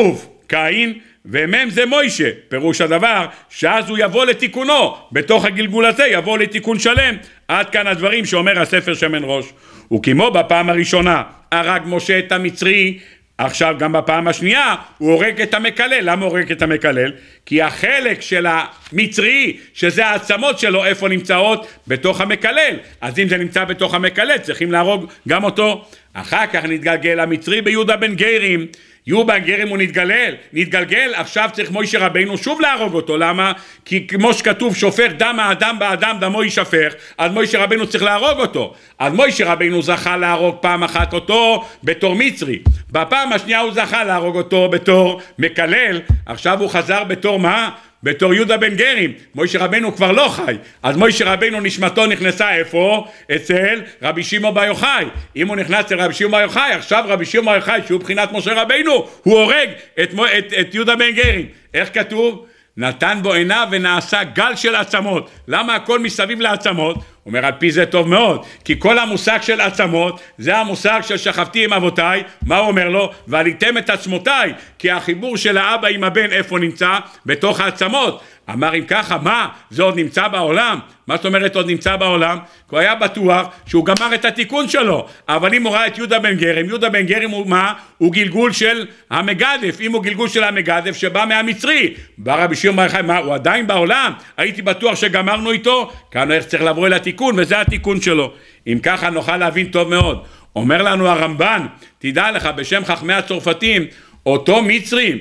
קין, ומם זה מוישה, פירוש הדבר שאז הוא יבוא לתיקונו, בתוך הגלגול הזה יבוא לתיקון שלם. עד כאן הדברים שאומר הספר שמן ראש. וכמו בפעם הראשונה הרג משה את המצרי, עכשיו גם בפעם השנייה הוא הורג את המקלל. למה הורג את המקלל? כי החלק של המצרי, שזה העצמות שלו, איפה נמצאות? בתוך המקלל. אז אם זה נמצא בתוך המקלל, צריכים להרוג גם אותו. אחר כך נתגלגל המצרי ביהודה בן גרים. יהיו בגרם ונתגלל, נתגלגל, עכשיו צריך מוישה רבינו שוב להרוג אותו, למה? כי כמו שכתוב שופך דם האדם באדם דמו יישפך, אז מוישה רבינו צריך להרוג אותו. אז מוישה רבינו זכה להרוג פעם אחת אותו בתור מצרי, בפעם השנייה הוא זכה להרוג אותו בתור מקלל, עכשיו הוא חזר בתור מה? בתור יהודה בן גרים, מוישה רבנו כבר לא חי, אז מוישה רבנו נשמתו נכנסה איפה? אצל רבי שמעון בר יוחאי, אם הוא נכנס אצל רבי שמעון בר יוחאי, עכשיו רבי שמעון בר יוחאי שהוא מבחינת משה רבנו, הוא הורג את, את, את, את יהודה בן גרים, איך כתוב? נתן בו עיניו ונעשה גל של עצמות. למה הכל מסביב לעצמות? הוא אומר על פי זה טוב מאוד, כי כל המושג של עצמות זה המושג של שכבתי עם אבותיי, מה הוא אומר לו? ועליתם את עצמותיי, כי החיבור של האבא עם הבן איפה נמצא? בתוך העצמות. אמר אם ככה, מה, זה עוד נמצא בעולם? מה זאת אומרת עוד נמצא בעולם? כי הוא היה בטוח שהוא גמר את התיקון שלו. אבל אם הוא ראה את יהודה בן גרם, יהודה בן גרם הוא מה? הוא גלגול של המגדף. אם הוא גלגול של המגדף שבא מהמצרי. בא רבי שיר בר חי, מה, הוא עדיין בעולם? הייתי בטוח שגמרנו איתו? כאן איך צריך לבוא אל התיקון, וזה התיקון שלו. אם ככה נוכל להבין טוב מאוד. אומר לנו הרמב"ן, תדע לך, בשם חכמי הצרפתים, אותו מצרי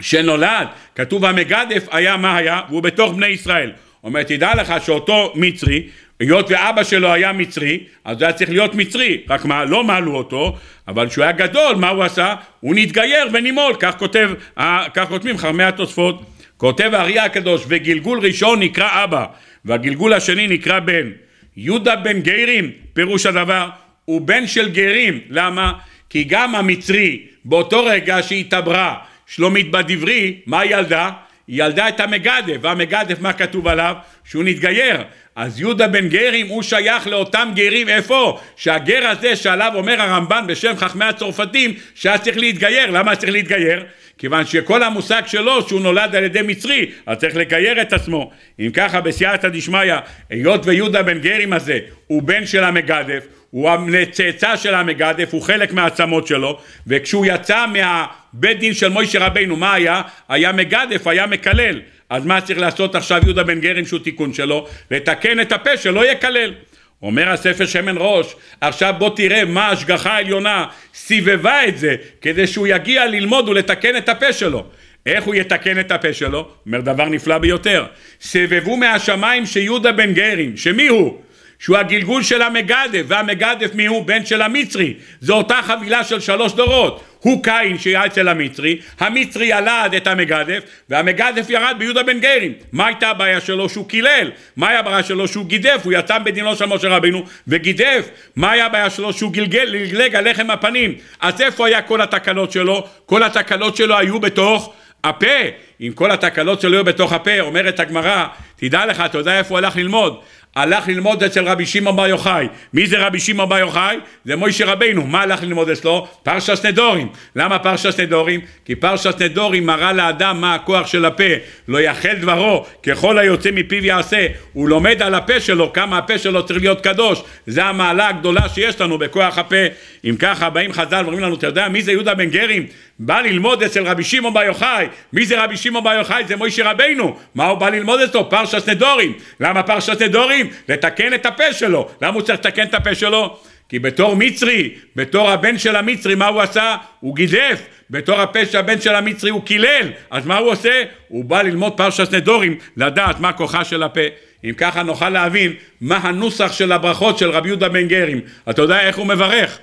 שנולד, כתוב המגדף היה מה היה, והוא בתוך בני ישראל. אומר, תדע לך שאותו מצרי, היות ואבא שלו היה מצרי, אז זה היה צריך להיות מצרי, רק מה, לא מעלו אותו, אבל כשהוא היה גדול, מה הוא עשה? הוא נתגייר ונימול, כך כותב, כך כותבים חרמי התוספות. כותב האריה הקדוש, וגלגול ראשון נקרא אבא, והגלגול השני נקרא בן. יהודה בן גרים, פירוש הדבר, הוא בן של גרים, למה? כי גם המצרי, באותו רגע שהתעברה שלומית בת עברי, מה היא ילדה? היא ילדה את המגדף, והמגדף מה כתוב עליו? שהוא נתגייר. אז יהודה בן גרים הוא שייך לאותם גרים איפה? שהגר הזה שעליו אומר הרמב"ן בשם חכמי הצרפתים שהיה צריך להתגייר, למה צריך להתגייר? כיוון שכל המושג שלו שהוא נולד על ידי מצרי, אז צריך לגייר את עצמו. אם ככה בסייעתא דשמיא, היות ויהודה בן גרים הזה הוא בן של המגדף, הוא הצאצא של המגדף, הוא חלק מהעצמות שלו, וכשהוא יצא מהבית דין של מוישה רבינו, מה היה? היה מגדף, היה מקלל. אז מה צריך לעשות עכשיו יהודה בן גרים שהוא תיקון שלו? לתקן את הפה שלא יקלל. אומר הספר שמן ראש, עכשיו בוא תראה מה ההשגחה העליונה סיבבה את זה כדי שהוא יגיע ללמוד ולתקן את הפה שלו. איך הוא יתקן את הפה שלו? אומר דבר נפלא ביותר. סבבו מהשמיים שיהודה בן גרים, שמי הוא? שהוא הגלגול של המגדף, והמגדף מי הוא? בן של המצרי. זו אותה חבילה של שלוש דורות. הוא קין שהיה אצל המצרי, המצרי ילד את המגדף, והמגדף ירד ביהודה בן גרים. מה הייתה הבעיה שלו? שהוא קילל. מה היה הבעיה שלו? שהוא גידף, הוא יצא בדינו של משה רבינו וגידף. מה היה הבעיה שלו? שהוא גלגל, גלגלג לחם הפנים. אז איפה היה כל התקלות שלו? כל התקלות שלו היו בתוך הפה. עם כל התקלות שלו היו בתוך הפה, אומרת הגמרא, תדע לך, אתה יודע איפה הוא הלך ללמוד? הלך ללמוד אצל רבי שמעון בר יוחאי. מי זה רבי שמעון בר יוחאי? זה מוישה רבינו. מה הלך ללמוד אצלו? פרשת נדורים. למה פרשת נדורים? כי פרשת נדורים מראה לאדם מה הכוח של הפה. לא יחל דברו, ככל היוצא מפיו יעשה. הוא לומד על הפה שלו, כמה הפה שלו צריך להיות קדוש. זה המעלה הגדולה שיש לנו בכוח הפה. אם ככה באים חז"ל ואומרים לנו, אתה יודע מי זה יהודה בן גרים? בא ללמוד אצל רבי שמעון בר יוחאי. מי זה רבי שמעון בר יוחאי? זה מוישה רבינו. מה הוא בא ללמוד אצלו? פרשת נדורים. למה פרשת נדורים? אלוהים, לתקן את הפה שלו. למה הוא צריך לתקן את הפה שלו? כי בתור מצרי, בתור הבן של המצרי, מה הוא עשה? הוא גידף. בתור הפה שהבן של המצרי הוא קילל. אז מה הוא עושה? הוא בא ללמוד פרשת נדורים, לדעת מה כוחה של הפה. אם ככה נוכל להבין מה הנוסח של הברכות של רבי יהודה בן גרים. אתה יודע איך הוא מברך?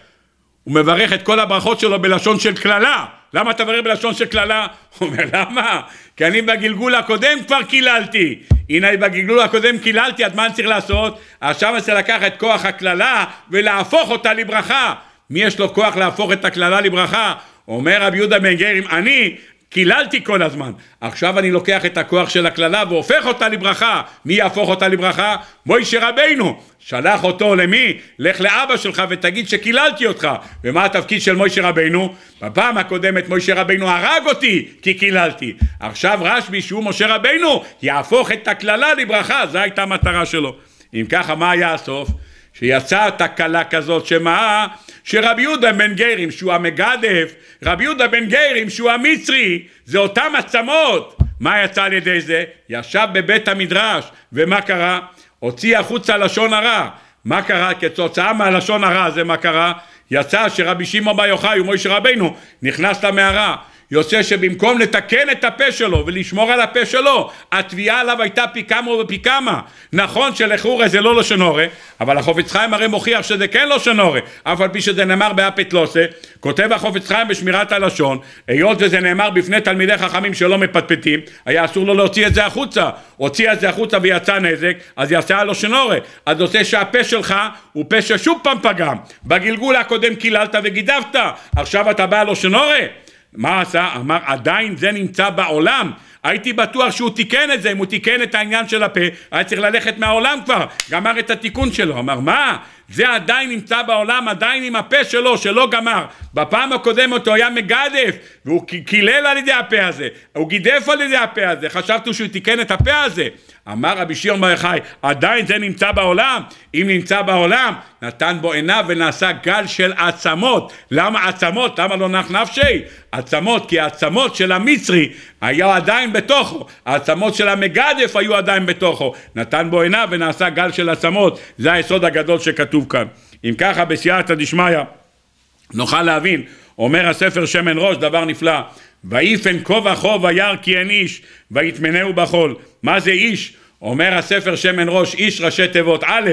הוא מברך את כל הברכות שלו בלשון של קללה. למה אתה מברך בלשון של קללה? הוא אומר, למה? כי אני בגלגול הקודם כבר קיללתי. הנה, בגלגול הקודם קיללתי, אז מה אני צריך לעשות? עכשיו אני צריך לקחת את כוח הקללה ולהפוך אותה לברכה. מי יש לו כוח להפוך את הקללה לברכה? אומר רבי יהודה בן גרים, אני, קיללתי כל הזמן, עכשיו אני לוקח את הכוח של הקללה והופך אותה לברכה. מי יהפוך אותה לברכה? מוישה רבינו. שלח אותו למי? לך לאבא שלך ותגיד שקיללתי אותך. ומה התפקיד של מוישה רבינו? בפעם הקודמת מוישה רבינו הרג אותי כי קיללתי. עכשיו רשב"י שהוא משה רבינו יהפוך את הקללה לברכה, זו הייתה המטרה שלו. אם ככה מה היה הסוף? שיצאה תקלה כזאת, שמה? שרבי יהודה בן גרים שהוא המגדף, רבי יהודה בן גרים שהוא המצרי, זה אותם עצמות. מה יצא על ידי זה? ישב בבית המדרש, ומה קרה? הוציא החוצה לשון הרע. מה קרה? כתוצאה מהלשון הרע הזה מה קרה? יצא שרבי שמעון בר יוחאי ומוישה רבינו נכנס למערה. יוצא שבמקום לתקן את הפה שלו ולשמור על הפה שלו, התביעה עליו הייתה פי כמה ופי כמה. נכון שלחורי זה לא לשון לשונורה, אבל החופץ חיים הרי מוכיח שזה כן לשון לשונורה, אף על פי שזה נאמר באפית לוסה. לא כותב החופץ חיים בשמירת הלשון, היות וזה נאמר בפני תלמידי חכמים שלא מפטפטים, היה אסור לו להוציא את זה החוצה. הוציא את זה החוצה ויצא נזק, אז יעשה יצא הלשונורה. אז עושה שהפה שלך הוא פה ששוב פעם פגם. בגלגול הקודם קיללת וגידבת, עכשיו אתה בא לשון הלשונורה? מה עשה? אמר, עדיין זה נמצא בעולם. הייתי בטוח שהוא תיקן את זה, אם הוא תיקן את העניין של הפה, היה צריך ללכת מהעולם כבר, גמר את התיקון שלו. אמר, מה? זה עדיין נמצא בעולם, עדיין עם הפה שלו, שלא גמר. בפעם הקודמת הוא היה מגדף, והוא קילל על ידי הפה הזה, הוא גידף על ידי הפה הזה, חשבתי שהוא תיקן את הפה הזה. אמר רבי שיעור בר יחי, עדיין זה נמצא בעולם? אם נמצא בעולם, נתן בו עיניו ונעשה גל של עצמות. למה עצמות? למה לא נח נפשי? עצמות, כי העצמות של המצרי היה עדיין בתוכו, העצמות של המגדף היו עדיין בתוכו. נתן בו עיניו ונעשה גל של עצמות. זה היסוד הגדול שכתוב כאן. אם ככה, בסייעתא דשמיא, נוכל להבין. אומר הספר שמן ראש, דבר נפלא. ויפן כה וכה וירא כי אין איש ויתמנהו בחול. מה זה איש? אומר הספר שמן ראש, איש ראשי תיבות א',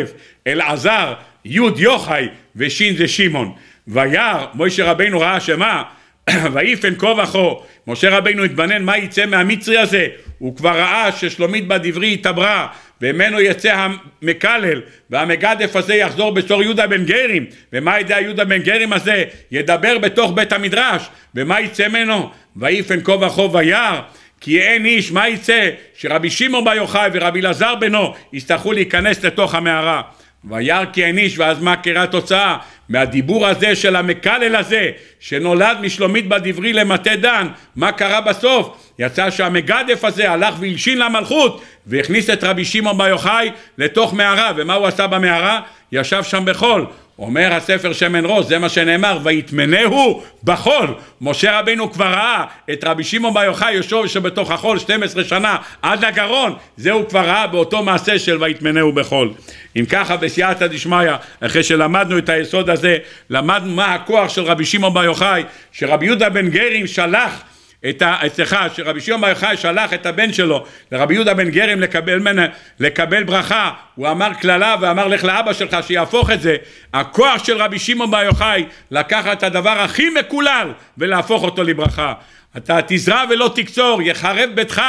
אלעזר, י' יוחאי ושין זה שמעון. וירא, מוישה רבינו ראה שמה? ויפן כה וכה, משה רבינו התבנן מה יצא מהמצרי הזה, הוא כבר ראה ששלומית בדברי התעברה וממנו יצא המקלל והמגדף הזה יחזור בצור יהודה בן גרים ומה ידע יהודה בן גרים הזה ידבר בתוך בית המדרש ומה יצא ממנו ויפן כה וכה וירא כי אין איש מה יצא שרבי שמעון בר יוחאי ורבי אלעזר בנו יצטרכו להיכנס לתוך המערה וירא כי אין איש, ואז מה קרה התוצאה? מהדיבור הזה של המקלל הזה, שנולד משלומית בדברי למטה דן, מה קרה בסוף? יצא שהמגדף הזה הלך והלשין למלכות, והכניס את רבי שמעון בר יוחאי לתוך מערה, ומה הוא עשה במערה? ישב שם בחול. אומר הספר שמן ראש, זה מה שנאמר, ויתמנהו בחול. משה רבינו כבר ראה את רבי שמעון בר יוחאי יושב שבתוך החול 12 שנה עד הגרון, זה הוא כבר ראה באותו מעשה של ויתמנהו בחול. אם ככה בסייעתא דשמיא, אחרי שלמדנו את היסוד הזה, למדנו מה הכוח של רבי שמעון בר יוחאי, שרבי יהודה בן גרים שלח את ה... סליחה, שרבי שיום בר יוחאי שלח את הבן שלו לרבי יהודה בן גרם לקבל, מן, לקבל ברכה, הוא אמר קללה ואמר לך לאבא שלך שיהפוך את זה. הכוח של רבי שמעון בר יוחאי לקחת את הדבר הכי מקולל ולהפוך אותו לברכה. אתה תזרע ולא תקצור, יחרב ביתך,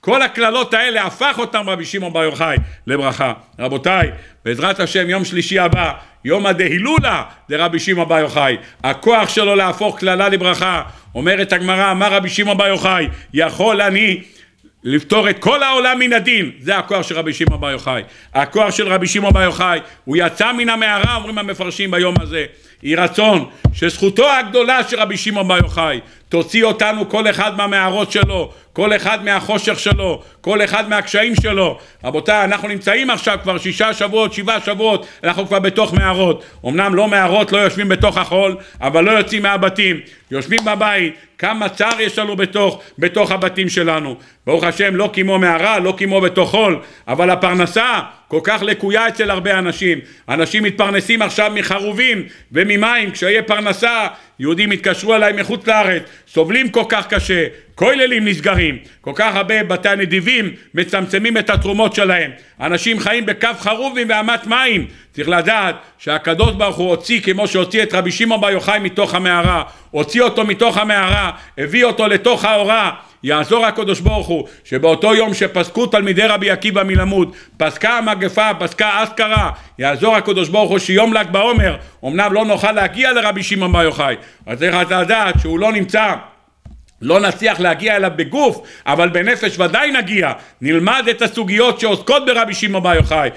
כל הקללות האלה הפך אותם רבי שמעון בר יוחאי לברכה. רבותיי, בעזרת השם יום שלישי הבא, יום הדהילולה לרבי שמעון בר יוחאי. הכוח שלו להפוך קללה לברכה. אומרת הגמרא, אמר רבי שמעון בר יוחאי, יכול אני לפתור את כל העולם מן הדין, זה הכוח של רבי שמעון בר יוחאי. הכוח של רבי שמעון בר יוחאי, הוא יצא מן המערה, אומרים המפרשים ביום הזה. יהי רצון שזכותו הגדולה של רבי שמעון בר יוחאי תוציא אותנו כל אחד מהמערות שלו, כל אחד מהחושך שלו, כל אחד מהקשיים שלו. רבותיי, אנחנו נמצאים עכשיו כבר שישה שבועות, שבעה שבועות, אנחנו כבר בתוך מערות. אמנם לא מערות, לא יושבים בתוך החול, אבל לא יוצאים מהבתים. יושבים בבית, כמה צער יש לנו בתוך, בתוך הבתים שלנו. ברוך השם, לא כמו מערה, לא כמו בתוך חול, אבל הפרנסה כל כך לקויה אצל הרבה אנשים. אנשים מתפרנסים עכשיו מחרובים וממים, כשיהיה פרנסה, יהודים יתקשרו אליי מחוץ לארץ, סובלים כל כך קשה, כוללים נסגרים, כל כך הרבה בתי הנדיבים מצמצמים את התרומות שלהם, אנשים חיים בקו חרובים ואמת מים, צריך לדעת שהקדוש ברוך הוא הוציא כמו שהוציא את רבי שמעון בר יוחאי מתוך המערה, הוציא אותו מתוך המערה, הביא אותו לתוך האורה, יעזור הקדוש ברוך הוא שבאותו יום שפסקו תלמידי רבי עקיבא מלמוד, פסקה המגפה, פסקה אסכרה יעזור הקדוש ברוך הוא שיום ל"ג בעומר, אמנם לא נוכל להגיע לרבי שמעון בר יוחאי, אז צריך לדעת שהוא לא נמצא לא נצליח להגיע אליו בגוף, אבל בנפש ודאי נגיע. נלמד את הסוגיות שעוסקות ברבי שמעון בר יוחאי,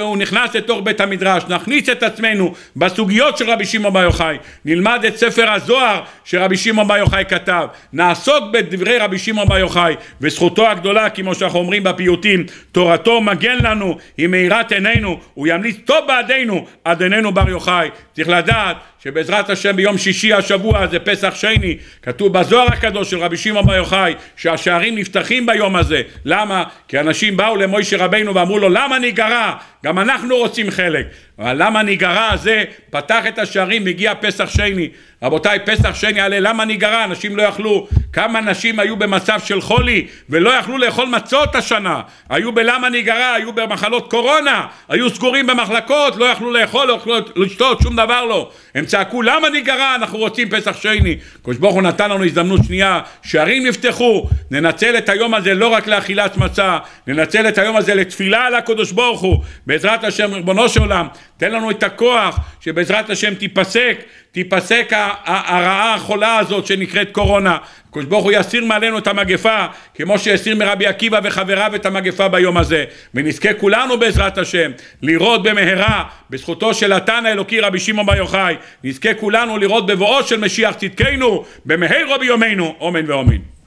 הוא נכנס לתוך בית המדרש, נכניס את עצמנו בסוגיות של רבי שמעון בר יוחאי, נלמד את ספר הזוהר שרבי שמעון בר יוחאי כתב, נעסוק בדברי רבי שמעון בר יוחאי, וזכותו הגדולה, כמו שאנחנו אומרים בפיוטים, תורתו מגן לנו, היא מאירת עינינו, הוא ימליץ טוב בעדינו, עד עינינו בר יוחאי. צריך לדעת שבעזרת השם ביום שישי השבוע זה פסח שני, כתוב בזוהר הקדוש של רבי שמעון בר יוחאי שהשערים נפתחים ביום הזה, למה? כי אנשים באו למוישה רבנו ואמרו לו למה ניגרע? גם אנחנו רוצים חלק. למה ניגרע הזה פתח את השערים, הגיע פסח שני. רבותיי, פסח שני עלה, למה ניגרע? אנשים לא יכלו. כמה נשים היו במצב של חולי ולא יכלו לאכול מצות השנה. היו בלמה ניגרע, היו במחלות קורונה, היו סגורים במחלקות, לא יכלו לאכול, לא יכלו לשתות, שום דבר לא. הם צעקו, למה ניגרע? אנחנו רוצים פסח שני. קדוש ברוך הוא נתן לנו הזדמנות שנייה, שערים נפתחו, ננצל את היום הזה לא רק לאכילת מצה, ננצל את היום הזה לתפילה על הקדוש ברוך הוא, בעזרת השם, ריבונו של עולם. תן לנו את הכוח שבעזרת השם תיפסק, תיפסק הרעה החולה הזאת שנקראת קורונה. הקדוש ברוך הוא יסיר מעלינו את המגפה, כמו שהסיר מרבי עקיבא וחבריו את המגפה ביום הזה. ונזכה כולנו בעזרת השם לראות במהרה, בזכותו של התנא האלוקי רבי שמעון בר יוחאי, נזכה כולנו לראות בבואו של משיח צדקנו, במהרו ביומנו, אומן ואומן.